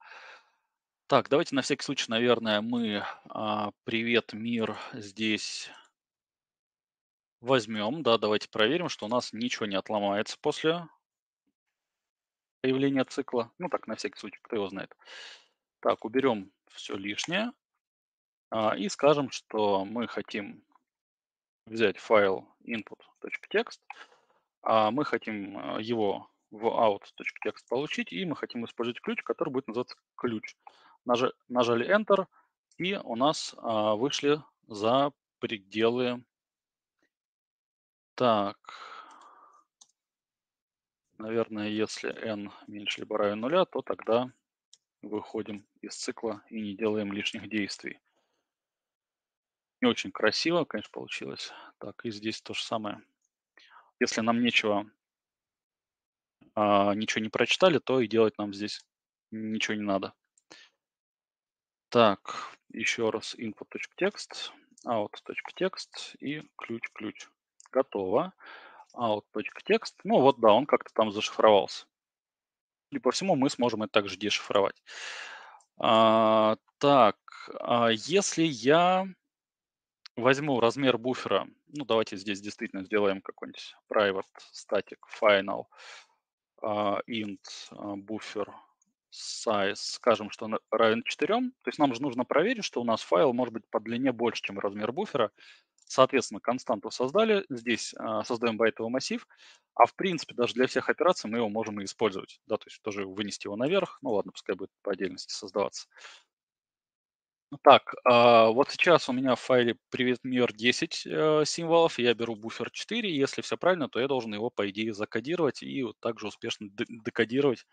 Так, давайте на всякий случай, наверное, мы а, «Привет, мир» здесь Возьмем, да, давайте проверим, что у нас ничего не отломается после появления цикла. Ну так, на всякий случай, кто его знает. Так, уберем все лишнее а, и скажем, что мы хотим взять файл input.txt, а мы хотим а, его в out.txt получить, и мы хотим использовать ключ, который будет называться ключ. Нажали Enter, и у нас а, вышли за пределы так. Наверное, если n меньше либо равен нуля, то тогда выходим из цикла и не делаем лишних действий. Не очень красиво, конечно, получилось. Так, и здесь то же самое. Если нам нечего, а, ничего не прочитали, то и делать нам здесь ничего не надо. Так, еще раз input.text, out.text и ключ-ключ готово. out.text, а ну вот да, он как-то там зашифровался. И по всему мы сможем это также дешифровать. А, так, а если я возьму размер буфера, ну давайте здесь действительно сделаем какой-нибудь private static final а, int uh, а, buffer size, скажем, что он равен 4, то есть нам же нужно проверить, что у нас файл может быть по длине больше, чем размер буфера, Соответственно, константу создали, здесь а, создаем байтовый массив, а в принципе даже для всех операций мы его можем и использовать. Да, то есть тоже вынести его наверх, ну ладно, пускай будет по отдельности создаваться. Ну так, а, вот сейчас у меня в файле привет мир 10 э, символов, я беру буфер 4, если все правильно, то я должен его, по идее, закодировать и вот также успешно декодировать,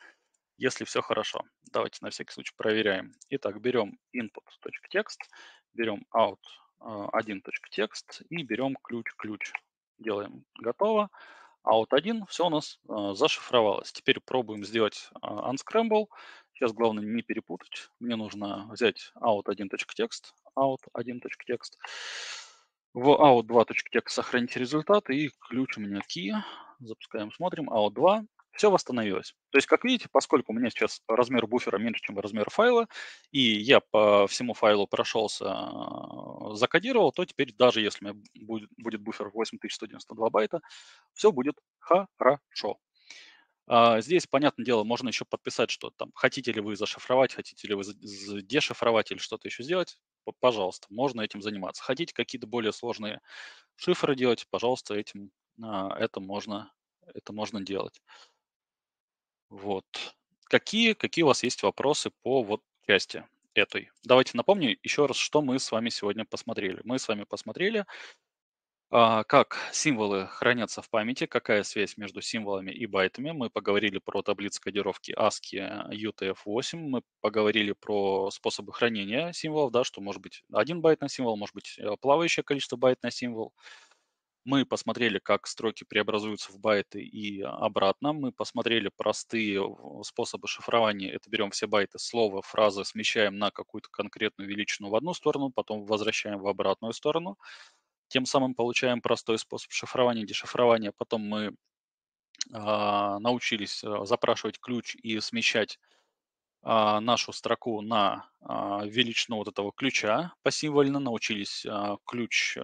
если все хорошо. Давайте на всякий случай проверяем. Итак, берем input.text, берем out 1.текст а, и берем ключ-ключ. Делаем готово. А вот один, все у нас э, зашифровалось. Теперь пробуем сделать э, unscramble. Сейчас главное не перепутать. Мне нужно взять out1.text, out1.text, в out2.text сохранить результат и ключ у меня key. Запускаем, смотрим, out2 все восстановилось. То есть, как видите, поскольку у меня сейчас размер буфера меньше, чем размер файла, и я по всему файлу прошелся, а, закодировал, то теперь даже если у меня будет, будет буфер 8192 байта, все будет хорошо. А, здесь, понятное дело, можно еще подписать, что там хотите ли вы зашифровать, хотите ли вы дешифровать или что-то еще сделать, пожалуйста, можно этим заниматься. Хотите какие-то более сложные шифры делать, пожалуйста, этим, а, это можно, это можно делать. Вот. Какие, какие у вас есть вопросы по вот части этой? Давайте напомню еще раз, что мы с вами сегодня посмотрели. Мы с вами посмотрели, а, как символы хранятся в памяти, какая связь между символами и байтами. Мы поговорили про таблицы кодировки ASCII UTF-8, мы поговорили про способы хранения символов, да, что может быть один байт на символ, может быть э, плавающее количество байт на символ. Мы посмотрели, как строки преобразуются в байты и обратно. Мы посмотрели простые способы шифрования. Это берем все байты слова, фразы, смещаем на какую-то конкретную величину в одну сторону, потом возвращаем в обратную сторону. Тем самым получаем простой способ шифрования, дешифрования. Потом мы э, научились а, запрашивать ключ и смещать а, нашу строку на а, величину вот этого ключа посимвольно, научились а, ключ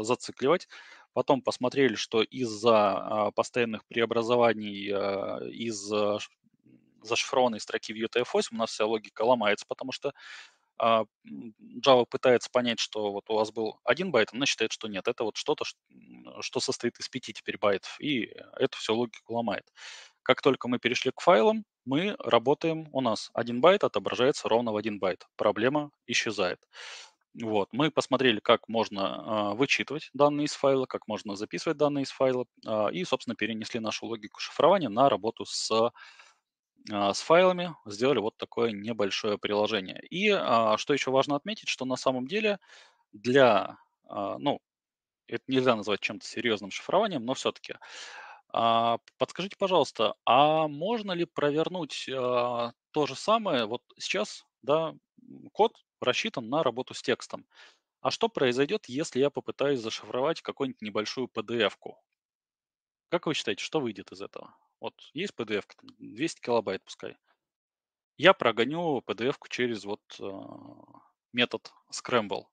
зацикливать, потом посмотрели, что из-за постоянных преобразований из зашифрованной строки в UTF-8 у нас вся логика ломается, потому что Java пытается понять, что вот у вас был один байт, она считает, что нет, это вот что-то, что состоит из пяти теперь байтов, и это все логику ломает. Uh, как только мы перешли к файлам, мы работаем, у нас один байт отображается ровно в один байт. Проблема исчезает. Вот, мы посмотрели, как можно э, вычитывать данные из файла, как можно записывать данные из файла, э, и, собственно, перенесли нашу логику шифрования на работу с, э, с файлами, сделали вот такое небольшое приложение. И э, что еще важно отметить, что на самом деле для, э, ну, это нельзя назвать чем-то серьезным шифрованием, но все-таки а, подскажите, пожалуйста, а можно ли провернуть а, то же самое? Вот сейчас, да, код рассчитан на работу с текстом. А что произойдет, если я попытаюсь зашифровать какую-нибудь небольшую PDF-ку? Как вы считаете, что выйдет из этого? Вот есть PDF, 200 килобайт пускай. Я прогоню PDF-ку через вот э, метод scramble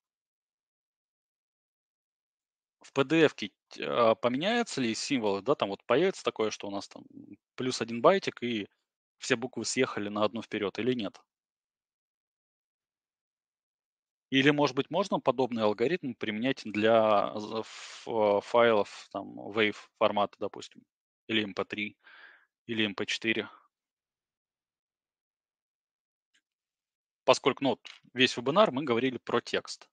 в PDF э, а, поменяются ли символы, да, там вот появится такое, что у нас там плюс один байтик и все буквы съехали на одну вперед или нет? Или, может быть, можно подобный алгоритм применять для а, файлов там, WAV формата, допустим, или MP3, или MP4? Поскольку ну, весь вебинар мы говорили про текст.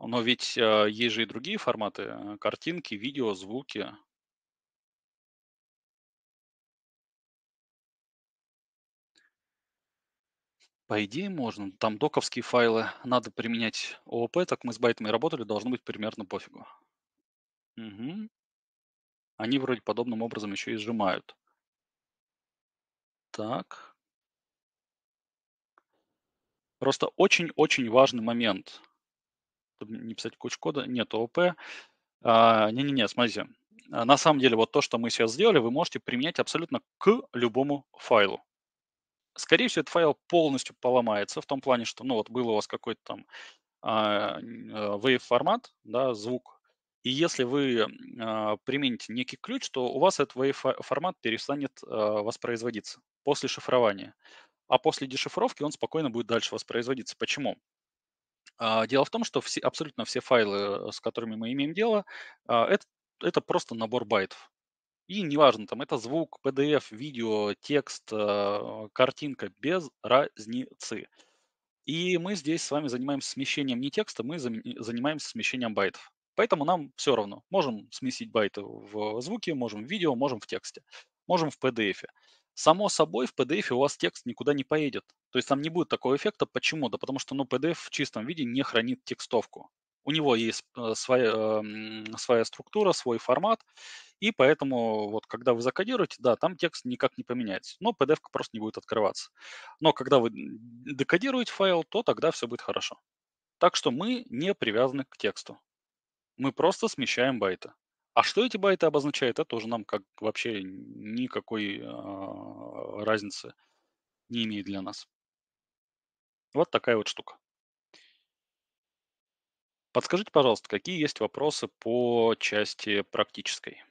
Но ведь э, есть же и другие форматы. Э, картинки, видео, звуки. По идее, можно. Там доковские файлы надо применять ООП, так мы с байтами работали, должно быть примерно пофигу. Угу. Они вроде подобным образом еще и сжимают. Так. Просто очень-очень важный момент – не писать кучу кода, нет ООП. Не-не-не, а, смотрите. А, на самом деле, вот то, что мы сейчас сделали, вы можете применять абсолютно к любому файлу. Скорее всего, этот файл полностью поломается в том плане, что, ну, вот был у вас какой-то там а, wave-формат, да, звук, и если вы примените некий ключ, то у вас этот wave-формат перестанет воспроизводиться после шифрования а после дешифровки он спокойно будет дальше воспроизводиться. Почему? А, дело в том, что все, абсолютно все файлы, э, с которыми мы имеем дело, а, это, это просто набор байтов. И неважно, там это звук, PDF, видео, текст, а, картинка, без разницы. И мы здесь с вами занимаемся смещением не текста, мы э, занимаемся смещением байтов. Поэтому нам все равно. Можем смесить байты в звуке, можем в видео, можем в тексте, можем в PDF само собой в PDF у вас текст никуда не поедет. То есть там не будет такого эффекта. Почему? Да потому что ну, PDF в чистом виде не хранит текстовку. У него есть э, своя, э, своя структура, свой формат, и поэтому вот когда вы закодируете, да, там текст никак не поменяется, но PDF просто не будет открываться. Но когда вы декодируете файл, то тогда все будет хорошо. Так что мы не привязаны к тексту. Мы просто смещаем байты. А что эти байты обозначают, это тоже нам как вообще никакой а, разницы не имеет для нас. Вот такая вот штука. Подскажите, пожалуйста, какие есть вопросы по части практической?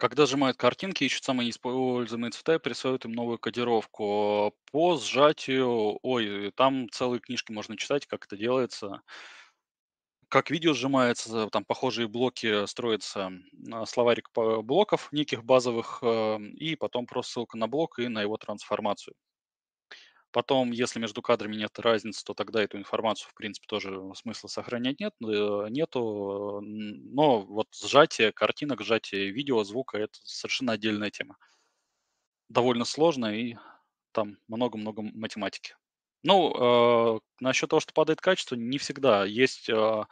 Когда сжимают картинки, ищут самые используемые цвета и присваивают им новую кодировку. По сжатию, ой, там целые книжки можно читать, как это делается. Как видео сжимается, там похожие блоки строятся, а, словарик э, блоков неких базовых, э, и потом просто ссылка на блок и на его трансформацию. Потом, если между кадрами нет разницы, то тогда эту информацию, в принципе, тоже э, смысла сохранять нет, э, нету. Э, но вот сжатие картинок, сжатие видео, звука – это совершенно отдельная тема. Довольно сложная и там много-много математики. Ну, э, насчет того, что падает качество, не всегда. Есть э,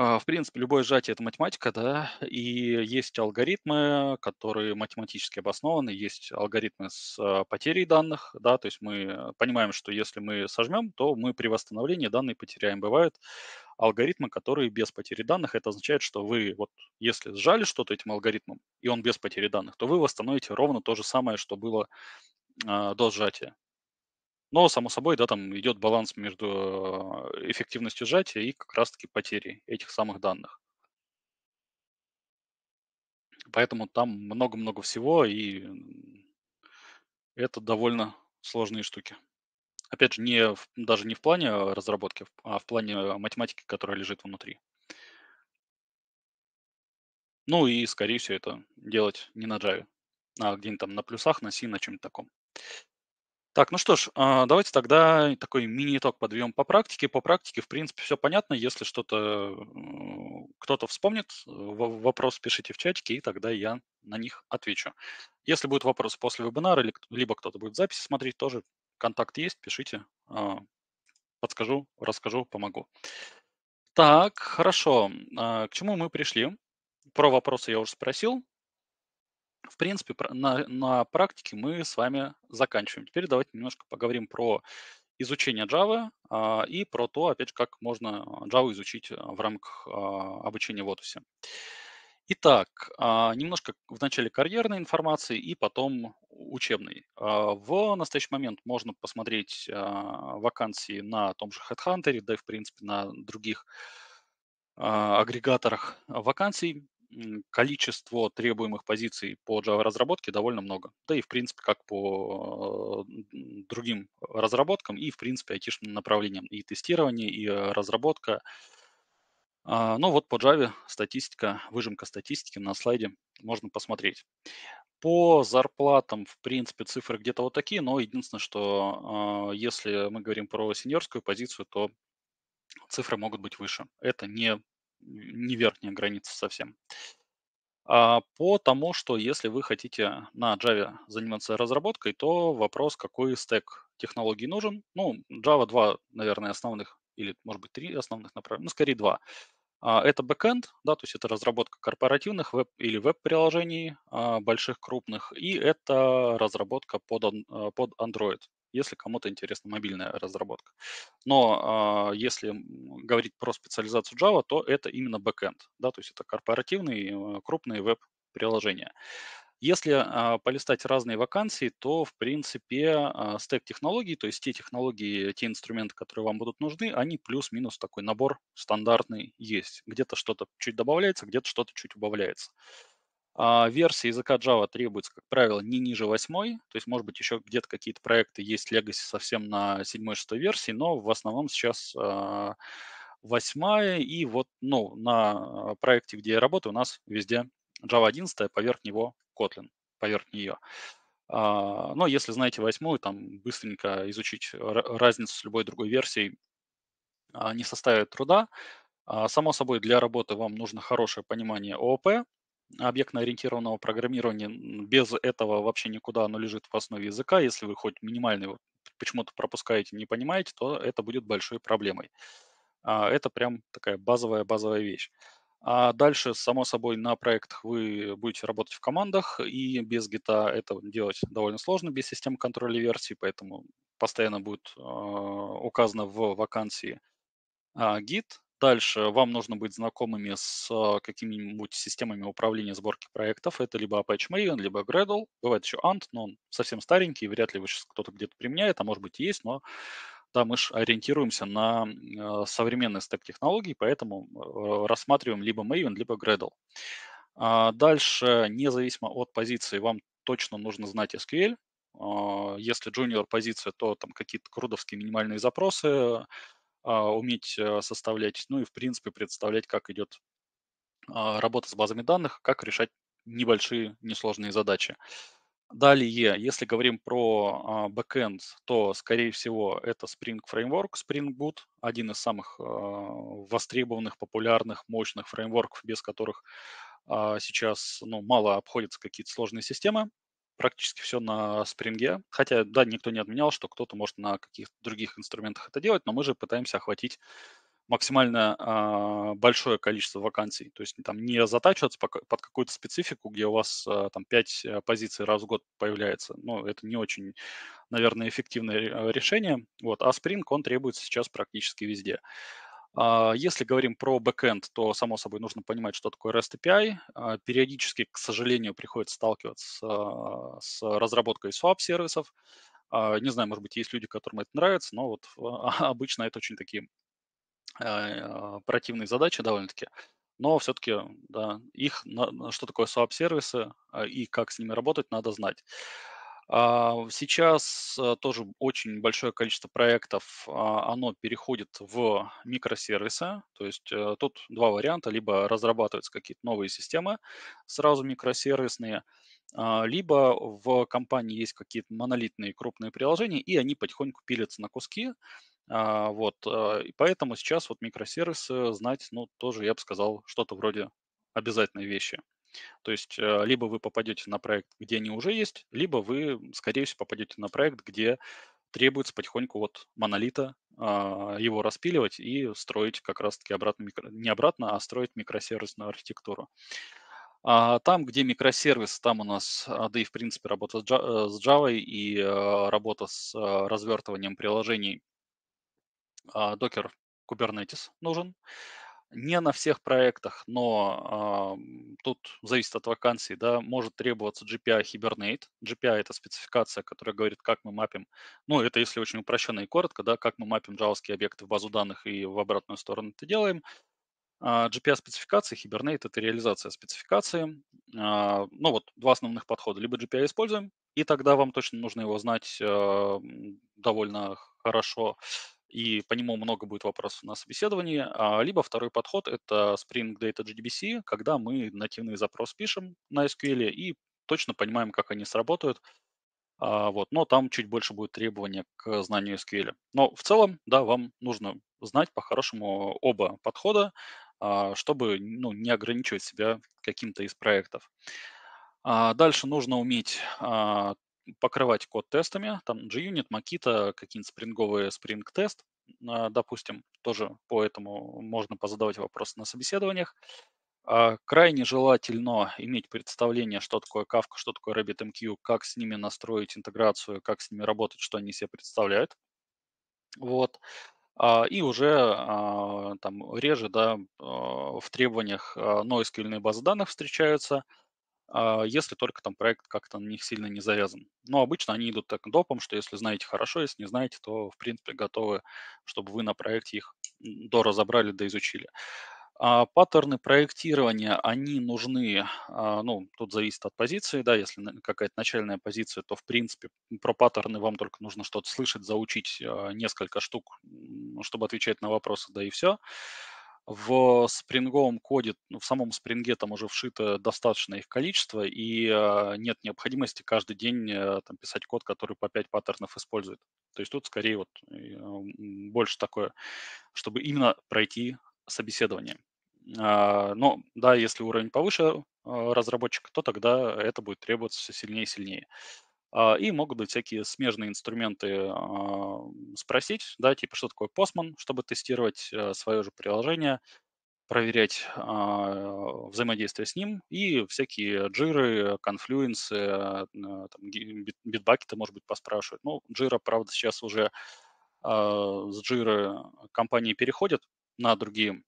а, в принципе, любое сжатие – это математика, да, и есть алгоритмы, которые математически обоснованы, есть алгоритмы с а, потерей данных, да, то есть мы понимаем, что если мы сожмем, то мы при восстановлении данные потеряем. Бывают алгоритмы, которые без потери данных, это означает, что вы, вот если сжали что-то этим алгоритмом, и он без потери данных, то вы восстановите ровно то же самое, что было а, до сжатия. Но, само собой, да, там идет баланс между э, эффективностью сжатия и как раз-таки потерей этих самых данных. Поэтому там много-много всего, и это довольно сложные штуки. Опять же, не даже не в плане а, разработки, а в плане э, математики, которая лежит внутри. Ну и, скорее всего, это делать не на Java, а где-нибудь там на плюсах, на C, на чем-то таком. Так, ну что ж, а, давайте тогда такой мини-итог подведем по практике. По практике, в принципе, все понятно. Если что-то кто-то вспомнит, э, вопрос пишите в чатике, и тогда я на них отвечу. Если будет вопрос после вебинара, либо кто-то будет записи смотреть, тоже контакт есть, пишите, а, подскажу, расскажу, помогу. Так, хорошо. А, к чему мы пришли? Про вопросы я уже спросил. В принципе, на, на практике мы с вами заканчиваем. Теперь давайте немножко поговорим про изучение Java а, и про то, опять же, как можно а, Java изучить э, в рамках а, обучения в Отусе. Итак, а, немножко в начале карьерной информации и потом учебной. А, в настоящий момент можно посмотреть вакансии на том же HeadHunter, да и, в принципе, на других агрегаторах вакансий количество требуемых позиций по Java-разработке довольно много. Да и, в принципе, как по э, другим разработкам и, в принципе, IT-шным направлениям. И тестирование, и э, разработка. А, но ну вот по Java статистика, выжимка статистики на слайде можно посмотреть. По зарплатам, в принципе, цифры где-то вот такие, но единственное, что э, если мы говорим про сеньорскую позицию, то цифры могут быть выше. Это не не верхняя граница совсем. А по тому, что если вы хотите на Java заниматься разработкой, то вопрос, какой стек технологий нужен. Ну, Java 2, наверное, основных, или, может быть, три основных направления, ну, скорее два. А, это backend, да, то есть это разработка корпоративных веб или веб-приложений а, больших, крупных, и это разработка под, а, под Android если кому-то интересна мобильная разработка. Но а, если говорить про специализацию Java, то это именно бэкэнд, да, то есть это корпоративные а, крупные веб-приложения. Если а, полистать разные вакансии, то, в принципе, а, стек технологий, то есть те технологии, те инструменты, которые вам будут нужны, они плюс-минус такой набор стандартный есть. Где-то что-то чуть добавляется, где-то что-то чуть убавляется. А, версии языка Java требуется, как правило, не ниже 8, то есть, может быть, еще где-то какие-то проекты есть Legacy совсем на 7-6 версии, но в основном сейчас 8 а, и вот ну, на а, проекте, где я работаю, у нас везде Java 11, поверх него Kotlin, поверх нее. Но если знаете восьмую, там быстренько изучить разницу с любой другой версией не составит труда. Само собой, для работы вам нужно хорошее понимание ООП, объектно-ориентированного программирования. Без этого вообще никуда оно лежит в основе языка. Если вы хоть минимальный почему-то пропускаете, не понимаете, то это будет большой проблемой. А, это прям такая базовая-базовая вещь. А дальше, само собой, на проектах вы будете работать в командах, и без гита это делать довольно сложно, без систем контроля версий, поэтому постоянно будет а, указано в вакансии э, а, гид, Дальше вам нужно быть знакомыми с а, какими-нибудь системами управления сборки проектов. Это либо Apache Maven, либо Gradle. Бывает еще Ant, но он совсем старенький, вряд ли его сейчас кто-то где-то применяет, а может быть и есть, но да, мы же ориентируемся на а, современный стек технологий, поэтому а, рассматриваем либо Maven, либо Gradle. Дальше, независимо от позиции, вам точно нужно знать SQL. Если junior позиция, то там какие-то крудовские минимальные запросы, а, уметь э, составлять, ну и в принципе представлять, как идет а, работа с базами данных, как решать небольшие несложные задачи. Далее, если говорим про backend, а, то, скорее всего, это Spring Framework, Spring Boot, один из самых востребованных, популярных, мощных фреймворков, без которых сейчас ну, мало обходятся какие-то сложные системы практически все на спринге. Хотя, да, никто не отменял, что кто-то может на каких-то других инструментах это делать, но мы же пытаемся охватить максимально э, большое количество вакансий. То есть там не затачиваться под какую-то специфику, где у вас э, там 5 а, позиций раз в год появляется. Ну, это не очень, наверное, эффективное э, решение. Вот. А Spring, он требуется сейчас практически везде. А, если говорим про бэкэнд, то, само собой, нужно понимать, что такое REST API. А, периодически, к сожалению, приходится сталкиваться а, с разработкой SWAP-сервисов. Не знаю, может быть, есть люди, которым это нравится, но вот обычно это очень такие противные задачи довольно-таки. Но все-таки, да, их, что такое SWAP-сервисы и как с ними работать, надо знать. А, сейчас э, тоже очень большое количество проектов, а, оно переходит в микросервисы, то есть э, тут два варианта, либо разрабатываются какие-то новые системы, сразу микросервисные, а, либо в компании есть какие-то монолитные крупные приложения, и они потихоньку пилятся на куски, вот, э, и поэтому сейчас вот микросервисы знать, ну, тоже, я бы сказал, что-то вроде обязательной вещи. То есть э, либо вы попадете на проект, где они уже есть, либо вы, скорее всего, попадете на проект, где требуется потихоньку вот монолита а, его распиливать и строить как раз-таки обратно, не обратно, а строить микросервисную архитектуру. А там, где микросервис, там у нас, а, да и в принципе работа с э, Java и э, работа с развертыванием приложений, а, Docker Kubernetes нужен. Не на всех проектах, но э, тут зависит от вакансий, да, может требоваться GPI Hibernate. GPI — это спецификация, которая говорит, как мы мапим, ну, это если очень упрощенно и коротко, да, как мы мапим джавовские объекты в базу данных и в обратную сторону это делаем. Uh, а, GPI-спецификации, Hibernate — это реализация спецификации. Uh, ну вот, два основных подхода. Либо GPI используем, и тогда вам точно нужно его знать uh, довольно хорошо и по нему много будет вопросов на собеседовании. А, либо второй подход – это Spring Data JDBC, когда мы нативный запрос пишем на SQL и точно понимаем, как они сработают. А, вот, но там чуть больше будет требования к знанию SQL. Но в целом, да, вам нужно знать по-хорошему оба подхода, а, чтобы ну, не ограничивать себя каким-то из проектов. Дальше нужно уметь покрывать код тестами, там JUnit, Makita, какие-нибудь спринговые Spring Test, а, допустим, тоже по этому можно позадавать вопросы на собеседованиях. А, крайне желательно иметь представление, что такое Kafka, что такое RabbitMQ, как с ними настроить интеграцию, как с ними работать, что они себе представляют. Вот. А, и уже там реже да, в требованиях NoSQL базы данных встречаются – а, если только там проект как-то на них сильно не завязан. Но обычно они идут так допом, что если знаете хорошо, если не знаете, то, в принципе, готовы, чтобы вы на проекте их доразобрали, доизучили. А паттерны проектирования, они нужны, а, ну, тут зависит от позиции, да, если какая-то начальная позиция, то, в принципе, про паттерны вам только нужно что-то слышать, заучить а, несколько штук, чтобы отвечать на вопросы, да и все. В спринговом коде, ну, в самом спринге там уже вшито достаточное их количество, и э, нет необходимости каждый день э, там, писать код, который по 5 паттернов использует. То есть тут скорее вот э, больше такое, чтобы именно пройти собеседование. Э, но да, если уровень повыше э, разработчика, то тогда это будет требоваться все сильнее и сильнее. Э, а, и могут быть всякие смежные инструменты а, спросить, да, типа, что такое Postman, чтобы тестировать э, свое же приложение, проверять а, взаимодействие с ним, и всякие джиры, конфлюенсы, э, битбакеты, может быть, поспрашивают. Ну, джира, правда, сейчас уже с джира компании переходят на другие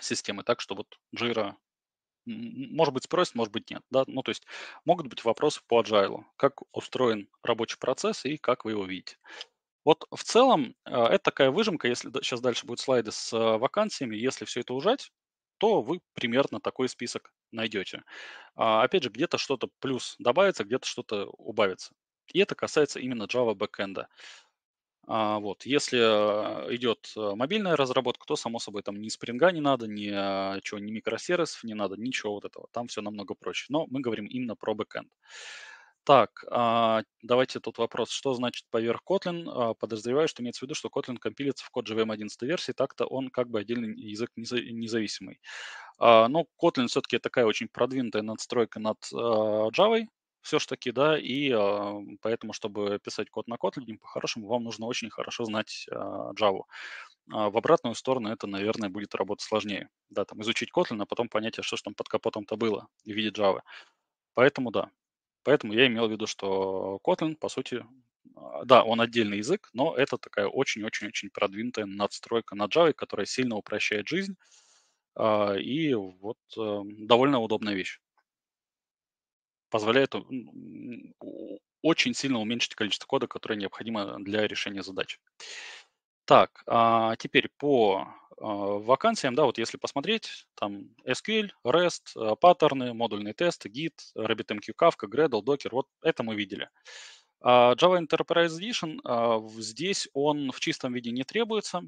системы, так что вот джира может быть, спросят, может быть, нет. Да? Ну, то есть могут быть вопросы по agile, как устроен рабочий процесс и как вы его видите. Вот в целом а, это такая выжимка, если сейчас дальше будут слайды с а, вакансиями, если все это ужать, то вы примерно такой список найдете. А, опять же, где-то что-то плюс добавится, где-то что-то убавится. И это касается именно Java бэкэнда. А, вот. Если а, идет э, мобильная разработка, то, само собой, там ни спринга не надо, ни, а, чего, ни микросервисов не надо, ничего вот этого. Там все намного проще. Но мы говорим именно про бэкэнд. Так, давайте тут вопрос. Что значит поверх Kotlin? Подозреваю, что имеется в виду, что Kotlin компилится в код JVM 11 версии, так-то он как бы отдельный язык независимый. Но ну, Kotlin все-таки такая очень продвинутая надстройка над Java, все ж таки, да, и э, поэтому, чтобы писать код на Kotlin по-хорошему, вам нужно очень хорошо знать э, Java. А в обратную сторону это, наверное, будет работать сложнее. Да, там изучить Kotlin, а потом понять, а что же там под капотом-то было в виде Java. Поэтому да. Поэтому я имел в виду, что Kotlin, по сути, да, он отдельный язык, но это такая очень-очень-очень продвинутая надстройка на Java, которая сильно упрощает жизнь. И вот эм, довольно удобная вещь позволяет э, очень сильно уменьшить количество кода, которое необходимо для решения задач. Так, а теперь по а, вакансиям, да, вот если посмотреть, там SQL, REST, э, паттерны, модульный тест, Git, RabbitMQ, Kafka, Gradle, Docker, вот это мы видели. А, Java Enterprise Edition, а, здесь он в чистом виде не требуется,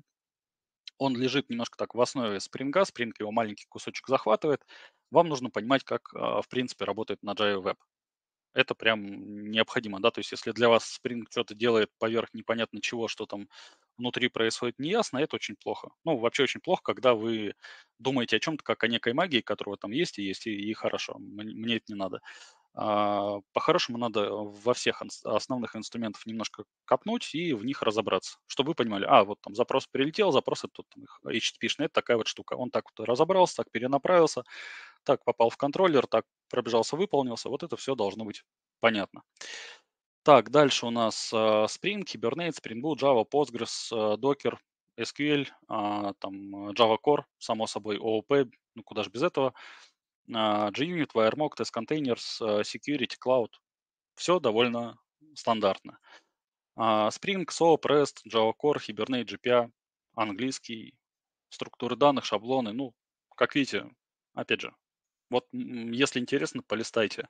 он лежит немножко так в основе Spring, Spring его маленький кусочек захватывает, вам нужно понимать, как, а, в принципе, работает на Java Web. Это прям необходимо, да, то есть если для вас Spring что-то делает поверх непонятно чего, что там внутри происходит неясно, это очень плохо. Ну, вообще очень плохо, когда вы думаете о чем-то, как о некой магии, которая там есть и есть, и, и хорошо, мне это не надо. А, по-хорошему надо во всех основных инструментах немножко копнуть и в них разобраться, чтобы вы понимали, а, вот там запрос прилетел, запрос это тут, HTTP-шный, это такая вот штука. Он так вот разобрался, так перенаправился, так попал в контроллер, так пробежался, выполнился. Вот это все должно быть понятно. Так, дальше у нас э, Spring, Hibernate, Spring Boot, Java, Postgres, э, Docker, SQL, а, там э, Java Core, само собой, OOP, ну куда же без этого, JUnit, а, WireMock, Test Containers, Security, Cloud. Все довольно стандартно. А, Spring, SOAP, REST, Java Core, Hibernate, GPA, английский, структуры данных, шаблоны. Ну, как видите, опять же, вот, если интересно, полистайте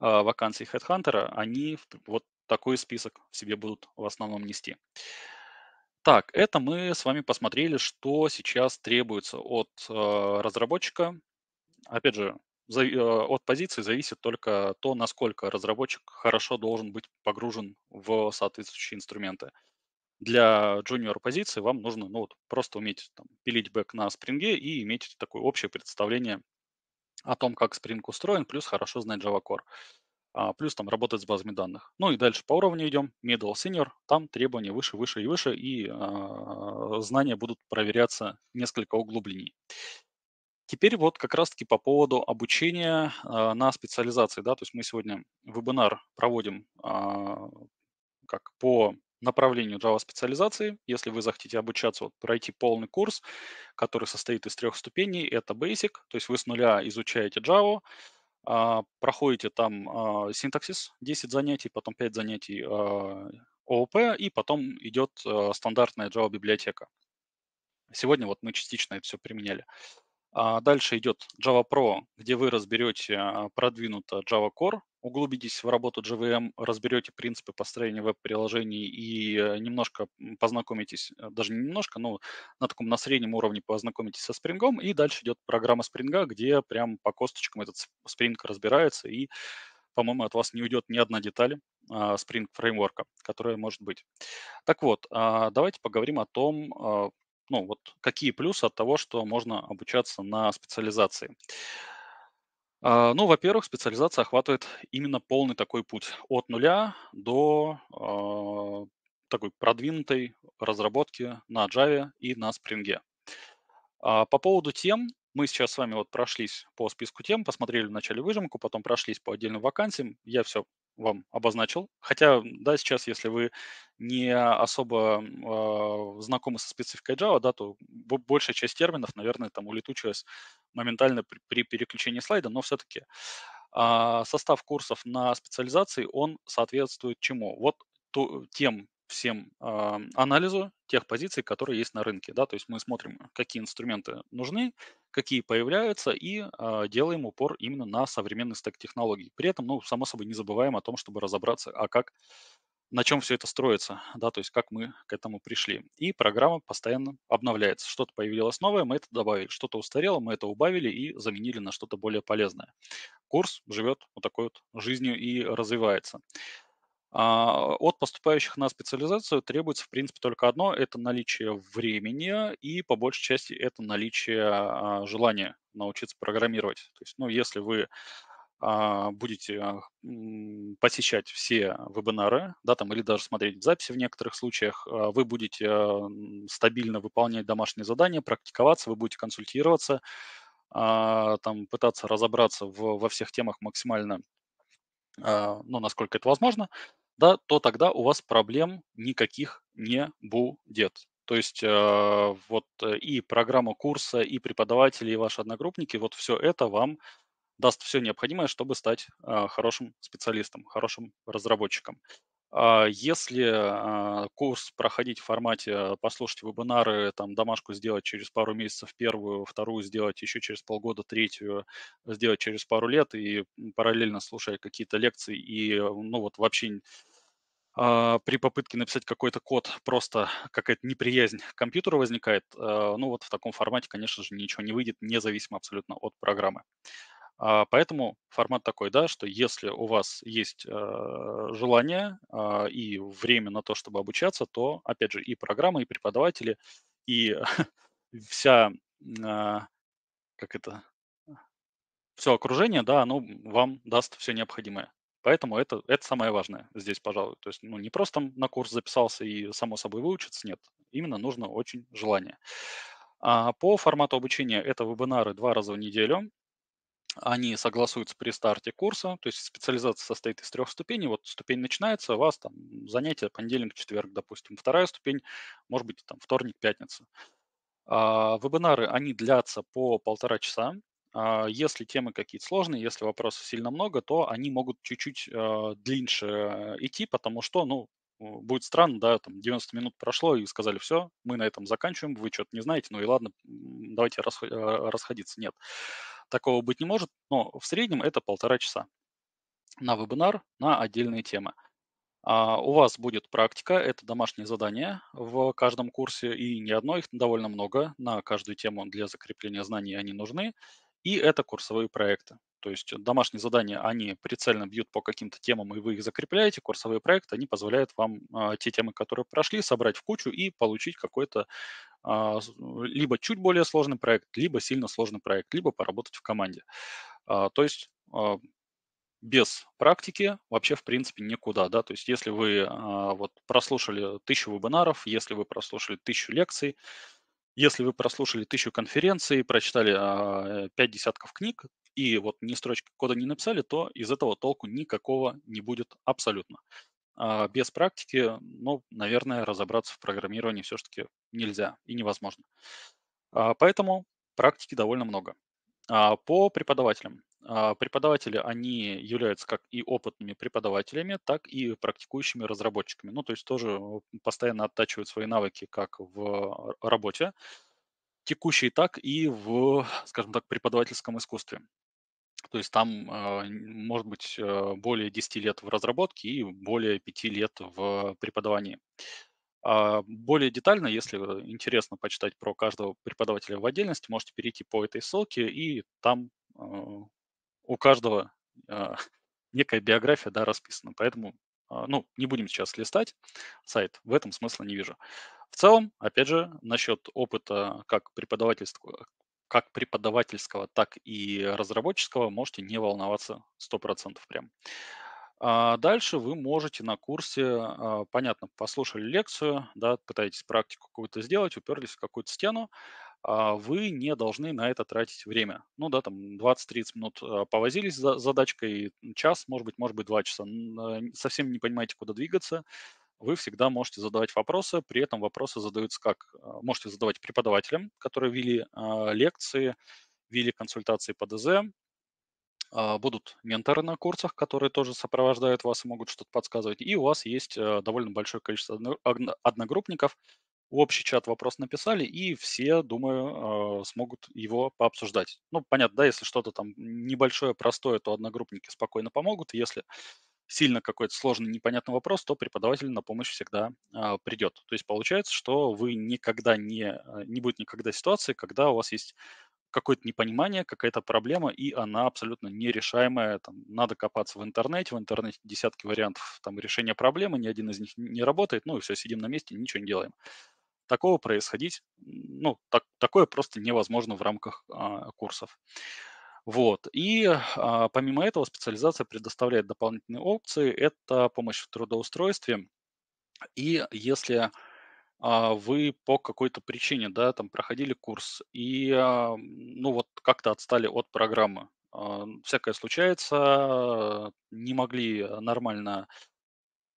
а, вакансии HeadHunter, они вот такой список в себе будут в основном нести. Так, это мы с вами посмотрели, что сейчас требуется от э, разработчика. Опять же, за, а, от позиции зависит только то, насколько разработчик хорошо должен быть погружен в соответствующие инструменты. Для junior позиции вам нужно ну, вот, просто уметь там, пилить бэк на спринге и иметь такое общее представление о том, как Spring устроен, плюс хорошо знать Java Core, а, плюс там работать с базами данных. Ну и дальше по уровню идем, middle, senior, там требования выше, выше и выше, и э, знания будут проверяться несколько углублений. Теперь вот как раз-таки по поводу обучения э, на специализации, да, то есть мы сегодня вебинар проводим э, как по направлению Java специализации. Если вы захотите обучаться, вот, пройти полный курс, который состоит из трех ступеней, это Basic, то есть вы с нуля изучаете Java, а, проходите там а, синтаксис 10 занятий, потом 5 занятий а, ООП, и потом идет стандартная Java библиотека. Сегодня вот мы частично это все применяли. Дальше идет Java Pro, где вы разберете продвинуто Java Core, углубитесь в работу JVM, разберете принципы построения веб-приложений и э, немножко познакомитесь, э, даже не немножко, но на таком на среднем уровне познакомитесь со спрингом, и дальше идет программа спринга, где прям по косточкам этот Spring разбирается, и, по-моему, от вас не уйдет ни одна деталь а, Spring фреймворка, которая может быть. Так вот, а, давайте поговорим о том, а, ну вот какие плюсы от того, что можно обучаться на специализации. А, ну, во-первых, специализация охватывает именно полный такой путь от нуля до а, такой продвинутой разработки на Java и на Spring. А, по поводу тем, мы сейчас с вами вот прошлись по списку тем, посмотрели вначале выжимку, потом прошлись по отдельным вакансиям. Я все вам обозначил. Хотя, да, сейчас, если вы не особо э, знакомы со спецификой Java, да, то большая часть терминов, наверное, там улетучилась моментально при, при переключении слайда, но все-таки э, а, состав курсов на специализации, он соответствует чему? Вот ту, тем всем э, анализу тех позиций, которые есть на рынке, да, то есть мы смотрим, какие инструменты нужны, какие появляются, и э, делаем упор именно на современный стек технологий. При этом, ну, само собой, не забываем о том, чтобы разобраться, а как, на чем все это строится, да, то есть как мы к этому пришли. И программа постоянно обновляется. Что-то появилось новое, мы это добавили, что-то устарело, мы это убавили и заменили на что-то более полезное. Курс живет вот такой вот жизнью и развивается. А, от поступающих на специализацию требуется, в принципе, только одно – это наличие времени и, по большей части, это наличие а, желания научиться программировать. То есть, ну, если вы а, будете посещать все вебинары, да, там, или даже смотреть записи в некоторых случаях, вы будете стабильно выполнять домашние задания, практиковаться, вы будете консультироваться, там, пытаться разобраться в, во всех темах максимально, ну, насколько это возможно, да, то тогда у вас проблем никаких не будет. То есть э, вот э, и программа курса, и преподаватели, и ваши одногруппники, вот все это вам даст все необходимое, чтобы стать э, хорошим специалистом, хорошим разработчиком. А, если а, курс проходить в формате а, послушать вебинары, там домашку сделать через пару месяцев первую, вторую сделать еще через полгода, третью сделать через пару лет и параллельно слушая какие-то лекции и э, ну вот вообще при попытке написать какой-то код просто какая-то неприязнь к компьютеру возникает, ну вот в таком формате, конечно же, ничего не выйдет, независимо абсолютно от программы. А, поэтому формат такой, да, что если у вас есть э, желание а, и время на то, чтобы обучаться, то, опять же, и программы, и преподаватели, и вся, а, как это, все окружение, да, оно вам даст все необходимое. Поэтому это, это самое важное здесь, пожалуй. То есть ну, не просто на курс записался и само собой выучиться, нет. Именно нужно очень желание. А по формату обучения это вебинары два раза в неделю они согласуются при старте курса, то есть специализация состоит из трех ступеней. Вот ступень начинается, у вас там занятие понедельник, четверг, допустим. Вторая ступень, может быть, там вторник, пятница. А, вебинары, они длятся по полтора часа. А, если темы какие-то сложные, если вопросов сильно много, то они могут чуть-чуть а, длиннее э, идти, потому что, ну, будет странно, да, там 90 минут прошло и сказали, все, мы на этом заканчиваем, вы что-то не знаете, ну и ладно, давайте а, расходиться. Нет, такого быть не может, но в среднем это полтора часа на вебинар на отдельные темы. А, у вас будет практика, это домашние задания в каждом курсе, и не одно, их довольно много. На каждую тему для закрепления знаний они нужны. И это курсовые проекты. То есть э, домашние задания, они прицельно бьют по каким-то темам, и вы их закрепляете. Курсовые проекты, они позволяют вам э, те темы, которые прошли, собрать в кучу и получить какой-то э, либо чуть более сложный проект, либо сильно сложный проект, либо поработать в команде. Э, то есть без практики вообще в принципе никуда, да, то есть если вы вот прослушали тысячу вебинаров, если вы прослушали тысячу лекций, если вы прослушали тысячу конференций, прочитали а, пять десятков книг и вот ни строчки кода не написали, то из этого толку никакого не будет абсолютно. А без практики, ну, наверное, разобраться в программировании все-таки нельзя и невозможно. А поэтому практики довольно много. по преподавателям. А, преподаватели, они являются как и опытными преподавателями, так и практикующими разработчиками. Ну, то есть тоже постоянно оттачивают свои навыки как в работе текущей, так и в, скажем так, преподавательском искусстве. То есть там а, может быть а, более 10 лет в разработке и более 5 лет в преподавании. Более детально, если интересно почитать про каждого преподавателя в отдельности, можете перейти по этой ссылке и там у каждого а, некая биография, да, расписана. Поэтому, а, ну, не будем сейчас листать сайт, в этом смысла не вижу. В целом, опять же, насчет опыта как преподавательского, как преподавательского, так и разработческого, можете не волноваться 100% прям. А дальше вы можете на курсе, а, понятно, послушали лекцию, да, пытаетесь практику какую-то сделать, уперлись в какую-то стену, а, вы не должны на это тратить время. Ну да, там 20-30 минут а, повозились за задачкой, час, может быть, может быть, два часа. А, совсем не понимаете, куда двигаться. Вы всегда можете задавать вопросы, при этом вопросы задаются как? Можете задавать преподавателям, которые вели лекции, вели консультации по ДЗ, будут менторы на курсах, которые тоже сопровождают вас и могут что-то подсказывать. И у вас есть э, довольно большое количество одногруппников, общий чат вопрос написали, и все, думаю, а, смогут его пообсуждать. Ну, понятно, да, если что-то там небольшое, простое, то одногруппники спокойно помогут. Если сильно какой-то сложный, непонятный вопрос, то преподаватель на помощь всегда а, придет. То есть получается, что вы никогда не, а, не будет никогда ситуации, когда у вас есть какое-то непонимание, какая-то проблема, и она абсолютно нерешаемая. Там, надо копаться в интернете, в интернете десятки вариантов там, решения проблемы, ни один из них не работает, ну и все, сидим на месте, ничего не делаем такого происходить, ну, так, такое просто невозможно в рамках а, курсов. Вот. И а, помимо этого специализация предоставляет дополнительные опции. Это помощь в трудоустройстве. И если а, вы по какой-то причине, да, там проходили курс и, а, ну вот как-то отстали от программы, а, всякое случается, не могли нормально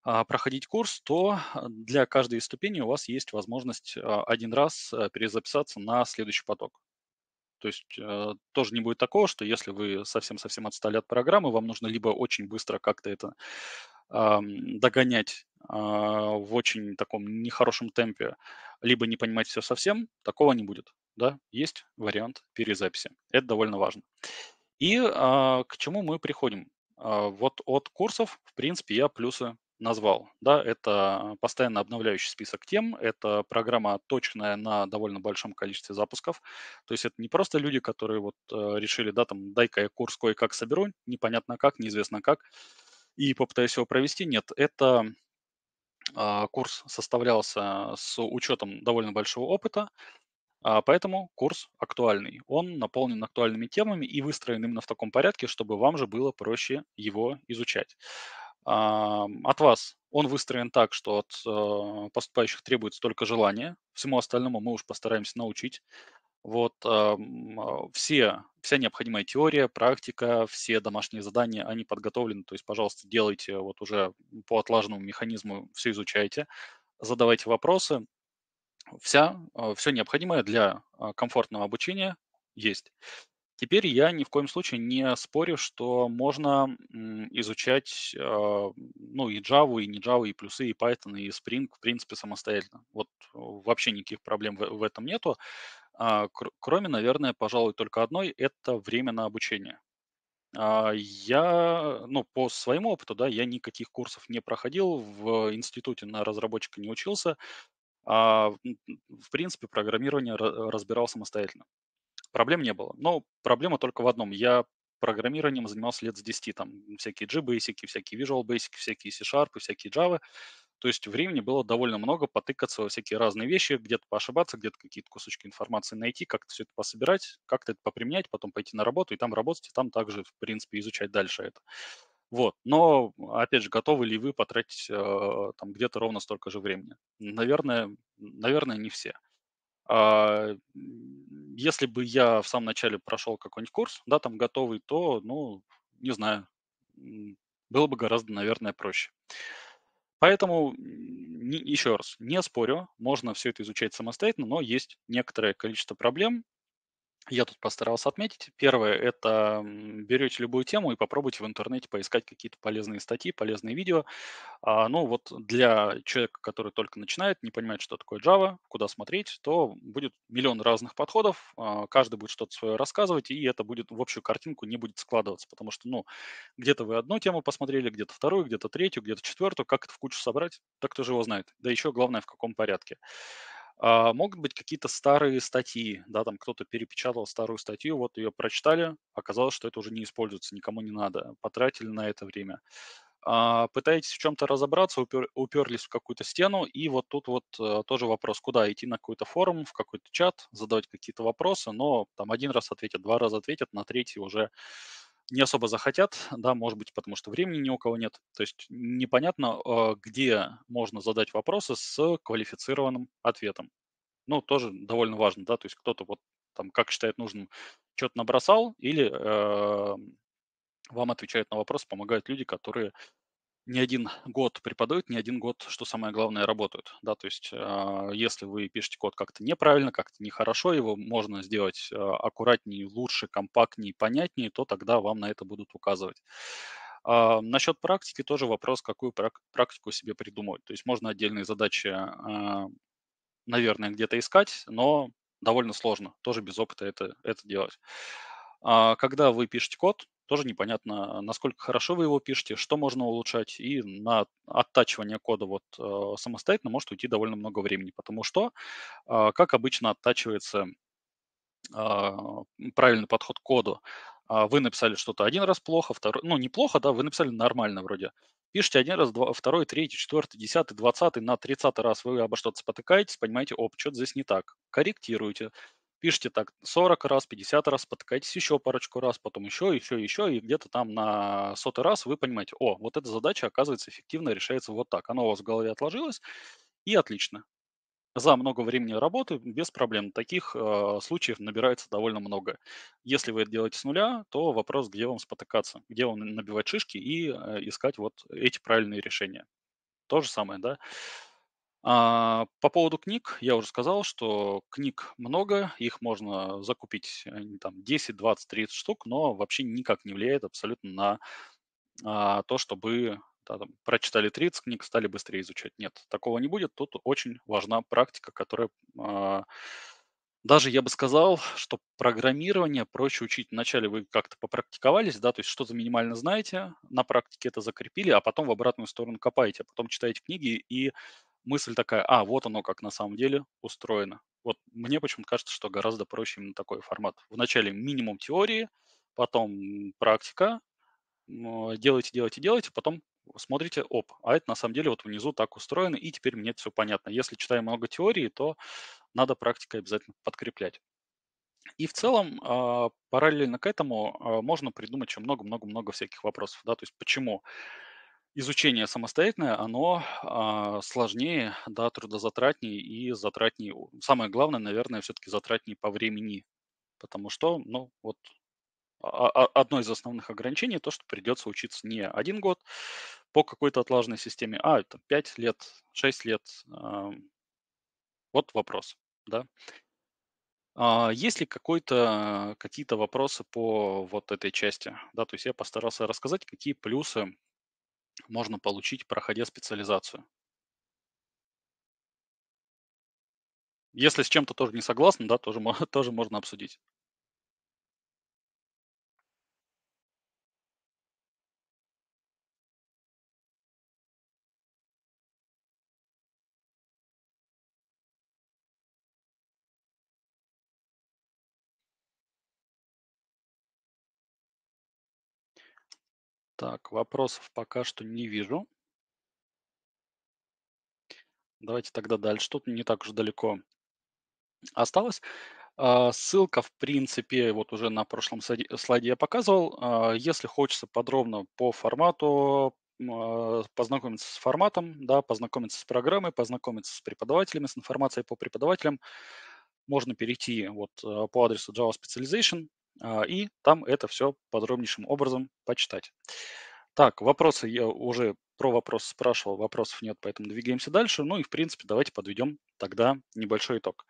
а, проходить курс, то а, для каждой из ступеней у вас есть возможность а, один раз э, перезаписаться на следующий поток. То есть э, тоже не будет такого, что если вы совсем-совсем отстали от программы, вам нужно либо очень быстро как-то это догонять в очень таком нехорошем темпе, либо не понимать все совсем, такого не будет. Да? Есть вариант перезаписи. Это довольно важно. И к чему мы приходим? Вот от курсов, в принципе, я плюсы назвал. Да, это постоянно обновляющий список тем, это программа точная на довольно большом количестве запусков. То есть это не просто люди, которые вот э, решили, да, там, дай-ка я курс кое-как соберу, непонятно как, неизвестно как, и попытаюсь его провести. Нет, это а, курс составлялся с учетом довольно большого опыта, а, Поэтому курс актуальный. Он наполнен актуальными темами и выстроен именно в таком порядке, чтобы вам же было проще его изучать от вас он выстроен так, что от э, поступающих требуется только желание. Всему остальному мы уж постараемся научить. Вот а, все, вся необходимая теория, практика, все домашние задания, они подготовлены. То есть, пожалуйста, делайте вот уже по отлаженному механизму, все изучайте, задавайте вопросы. Вся, э, все необходимое для э, комфортного обучения есть. Теперь я ни в коем случае не спорю, что можно изучать а, ну, и Java, и не Java, и плюсы, и Python, и Spring, в принципе, самостоятельно. Вот э, вообще никаких проблем в этом нету. А, кроме, наверное, пожалуй, только одной – это время на обучение. А, я, ну, по своему опыту, да, я никаких курсов не проходил, в институте на разработчика не учился, а в принципе программирование разбирал самостоятельно проблем не было. Но проблема только в одном. Я программированием занимался лет с 10, там всякие G-Basic, всякие Visual Basic, всякие C-Sharp, всякие Java. То есть времени было довольно много потыкаться во всякие разные вещи, где-то поошибаться, где-то какие-то кусочки информации найти, как-то все это пособирать, как-то это поприменять, потом пойти на работу и там работать, и там также, в принципе, изучать дальше это. Вот. Но, опять же, готовы ли вы потратить э, там где-то ровно столько же времени? Наверное, наверное, не все. А, если бы я в самом начале прошел какой-нибудь курс, да, там готовый, то, ну, не знаю, было бы гораздо, наверное, проще. Поэтому, еще раз, не спорю, можно все это изучать самостоятельно, но есть некоторое количество проблем, я тут постарался отметить. Первое – это берете любую тему и попробуйте в интернете поискать какие-то полезные статьи, полезные видео. А, ну вот для человека, который только начинает, не понимает, что такое Java, куда смотреть, то будет миллион разных подходов, а, каждый будет что-то свое рассказывать, и это будет в общую картинку не будет складываться, потому что, ну, где-то вы одну тему посмотрели, где-то вторую, где-то третью, где-то четвертую, как это в кучу собрать, так кто же его знает. Да еще главное, в каком порядке. А, могут быть какие-то старые статьи, да, там кто-то перепечатал старую статью, вот ее прочитали, оказалось, что это уже не используется, никому не надо, потратили на это время. А, пытаетесь в чем-то разобраться, упер, уперлись в какую-то стену, и вот тут вот э, тоже вопрос, куда идти на какой-то форум, в какой-то чат, задавать какие-то вопросы, но там один раз ответят, два раза ответят, на третий уже не особо захотят, да, может быть, потому что времени ни у кого нет. То есть непонятно, а, где можно задать вопросы с квалифицированным ответом. Ну, тоже довольно важно, да, то есть кто-то вот там как считает нужным, что-то набросал, или э, вам отвечают на вопрос, помогают люди, которые не один год преподают, не один год, что самое главное, работают. Да, то есть, а, если вы пишете код как-то неправильно, как-то нехорошо, его можно сделать а, аккуратнее, лучше, компактнее, понятнее, то тогда вам на это будут указывать. Э, насчет практики тоже вопрос, какую практику себе придумать, То есть можно отдельные задачи, наверное, где-то искать, но довольно сложно, тоже без опыта это, это делать. Когда вы пишете код, тоже непонятно, насколько хорошо вы его пишете, что можно улучшать, и на оттачивание кода вот э, самостоятельно может уйти довольно много времени, потому что, э, как обычно, оттачивается э, правильный подход к коду. А, вы написали что-то один раз плохо, второй, ну, неплохо, да, вы написали нормально вроде. Пишите один раз, два, второй, третий, четвертый, десятый, двадцатый, на тридцатый раз вы обо что-то спотыкаетесь, понимаете, оп, что-то здесь не так. корректируете пишите так 40 раз, 50 раз, подкатитесь еще парочку раз, потом еще, еще, еще, и где-то там на сотый раз вы понимаете, о, вот эта задача, оказывается, эффективно решается вот так. Она у вас в голове отложилась, и отлично. За много времени работы без проблем. Таких э, случаев набирается довольно много. Если вы это делаете с нуля, то вопрос, где вам спотыкаться, где вам набивать шишки и э, искать вот эти правильные решения. То же самое, да. А, по поводу книг, я уже сказал, что книг много, их можно закупить э, там 10, 20, 30 штук, но вообще никак не влияет абсолютно на а, то, чтобы да, там, прочитали 30 книг, стали быстрее изучать. Нет, такого не будет. Тут очень важна практика, которая а, даже я бы сказал, что программирование проще учить. Вначале вы как-то попрактиковались, да, то есть что-то минимально знаете, на практике это закрепили, а потом в обратную сторону копаете, а потом читаете книги и мысль такая, а, вот оно как на самом деле устроено. Вот мне почему-то кажется, что гораздо проще именно такой формат. Вначале минимум теории, потом практика, делайте, делайте, делайте, потом смотрите, оп, а это на самом деле вот внизу так устроено, и теперь мне это все понятно. Если читаем много теории, то надо практикой обязательно подкреплять. И в целом, а, параллельно к этому, а, можно придумать еще много-много-много всяких вопросов, да, то есть почему изучение самостоятельное, оно а, сложнее, да, трудозатратнее и затратнее. Самое главное, наверное, все-таки затратнее по времени, потому что, ну, вот а, а, одно из основных ограничений то, что придется учиться не один год по какой-то отлаженной системе, а это 5 лет, 6 лет. А. вот вопрос, да. Есть ли какой-то, какие-то вопросы по вот этой части? Да, то есть я постарался рассказать, какие плюсы можно получить, проходя специализацию. Если с чем-то тоже не согласны, да, тоже, тоже можно обсудить. Так, вопросов пока что не вижу. Давайте тогда дальше. Тут не так уж далеко осталось. А, ссылка, в принципе, вот уже на прошлом слайде я показывал. А, если хочется подробно по формату а, познакомиться с форматом, да, познакомиться с программой, познакомиться с преподавателями, с информацией по преподавателям, можно перейти вот по адресу Java Specialization, а, и там это все подробнейшим образом почитать. Так, вопросы я уже про вопрос спрашивал, вопросов нет, поэтому двигаемся дальше. Ну и, в принципе, давайте подведем тогда небольшой итог.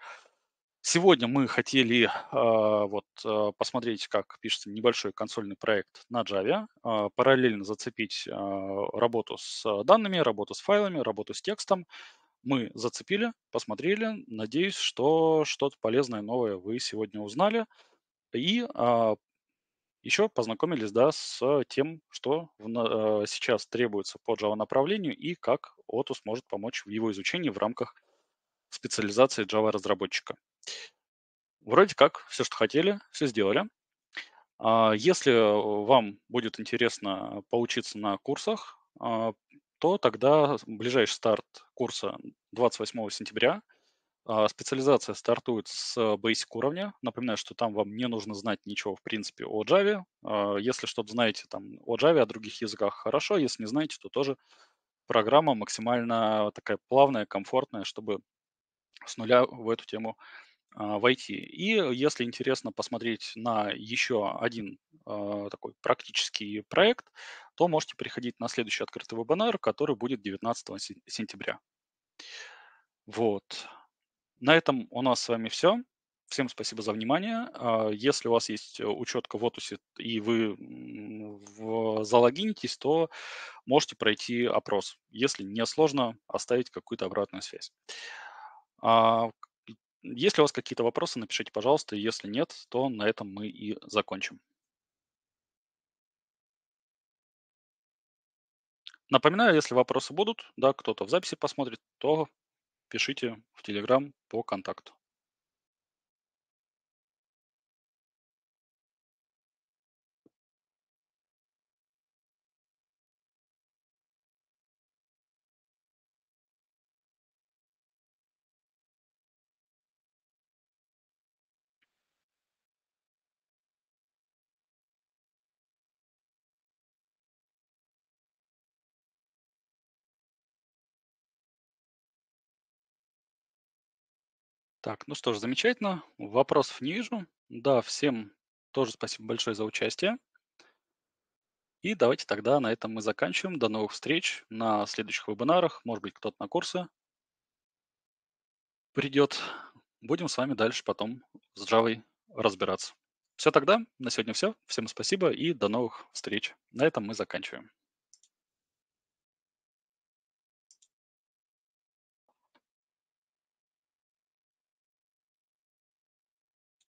Сегодня мы хотели э, вот, э, посмотреть, как пишется небольшой консольный проект на Java, э, параллельно зацепить э, работу с данными, работу с файлами, работу с текстом. Мы зацепили, посмотрели. Надеюсь, что что-то полезное новое вы сегодня узнали. И а, еще познакомились, да, с тем, что в, э, сейчас требуется по Java направлению и как Otus может помочь в его изучении в рамках специализации Java разработчика. Вроде как все, что хотели, все сделали. А, если э, вам будет интересно поучиться на курсах, а, то тогда ближайший старт курса 28 сентября – а, специализация стартует с э, basic уровня. Напоминаю, что там вам не нужно знать ничего, в принципе, о Java. А, если что-то знаете там о Java, о других языках, хорошо. Если не знаете, то тоже программа максимально такая плавная, комфортная, чтобы с нуля в эту тему войти. И если интересно посмотреть на еще один такой практический проект, то можете приходить на следующий открытый вебинар, который будет 19 сентября. Вот. На этом у нас с вами все. Всем спасибо за внимание. А, если у вас есть э, учетка в Отусе и вы залогинитесь, то можете пройти опрос. Если не сложно, оставить какую-то обратную связь. А, если у вас какие-то вопросы, напишите, пожалуйста. Если нет, то на этом мы и закончим. Напоминаю, если вопросы будут, да, кто-то в записи посмотрит, то пишите в Telegram по контакту. Так, ну что ж, замечательно. Вопросов не вижу. Да, всем тоже спасибо большое за участие. И давайте тогда на этом мы заканчиваем. До новых встреч на следующих вебинарах. Может быть, кто-то на курсы придет. Будем с вами дальше потом с Java разбираться. Все тогда. На сегодня все. Всем спасибо и до новых встреч. На этом мы заканчиваем.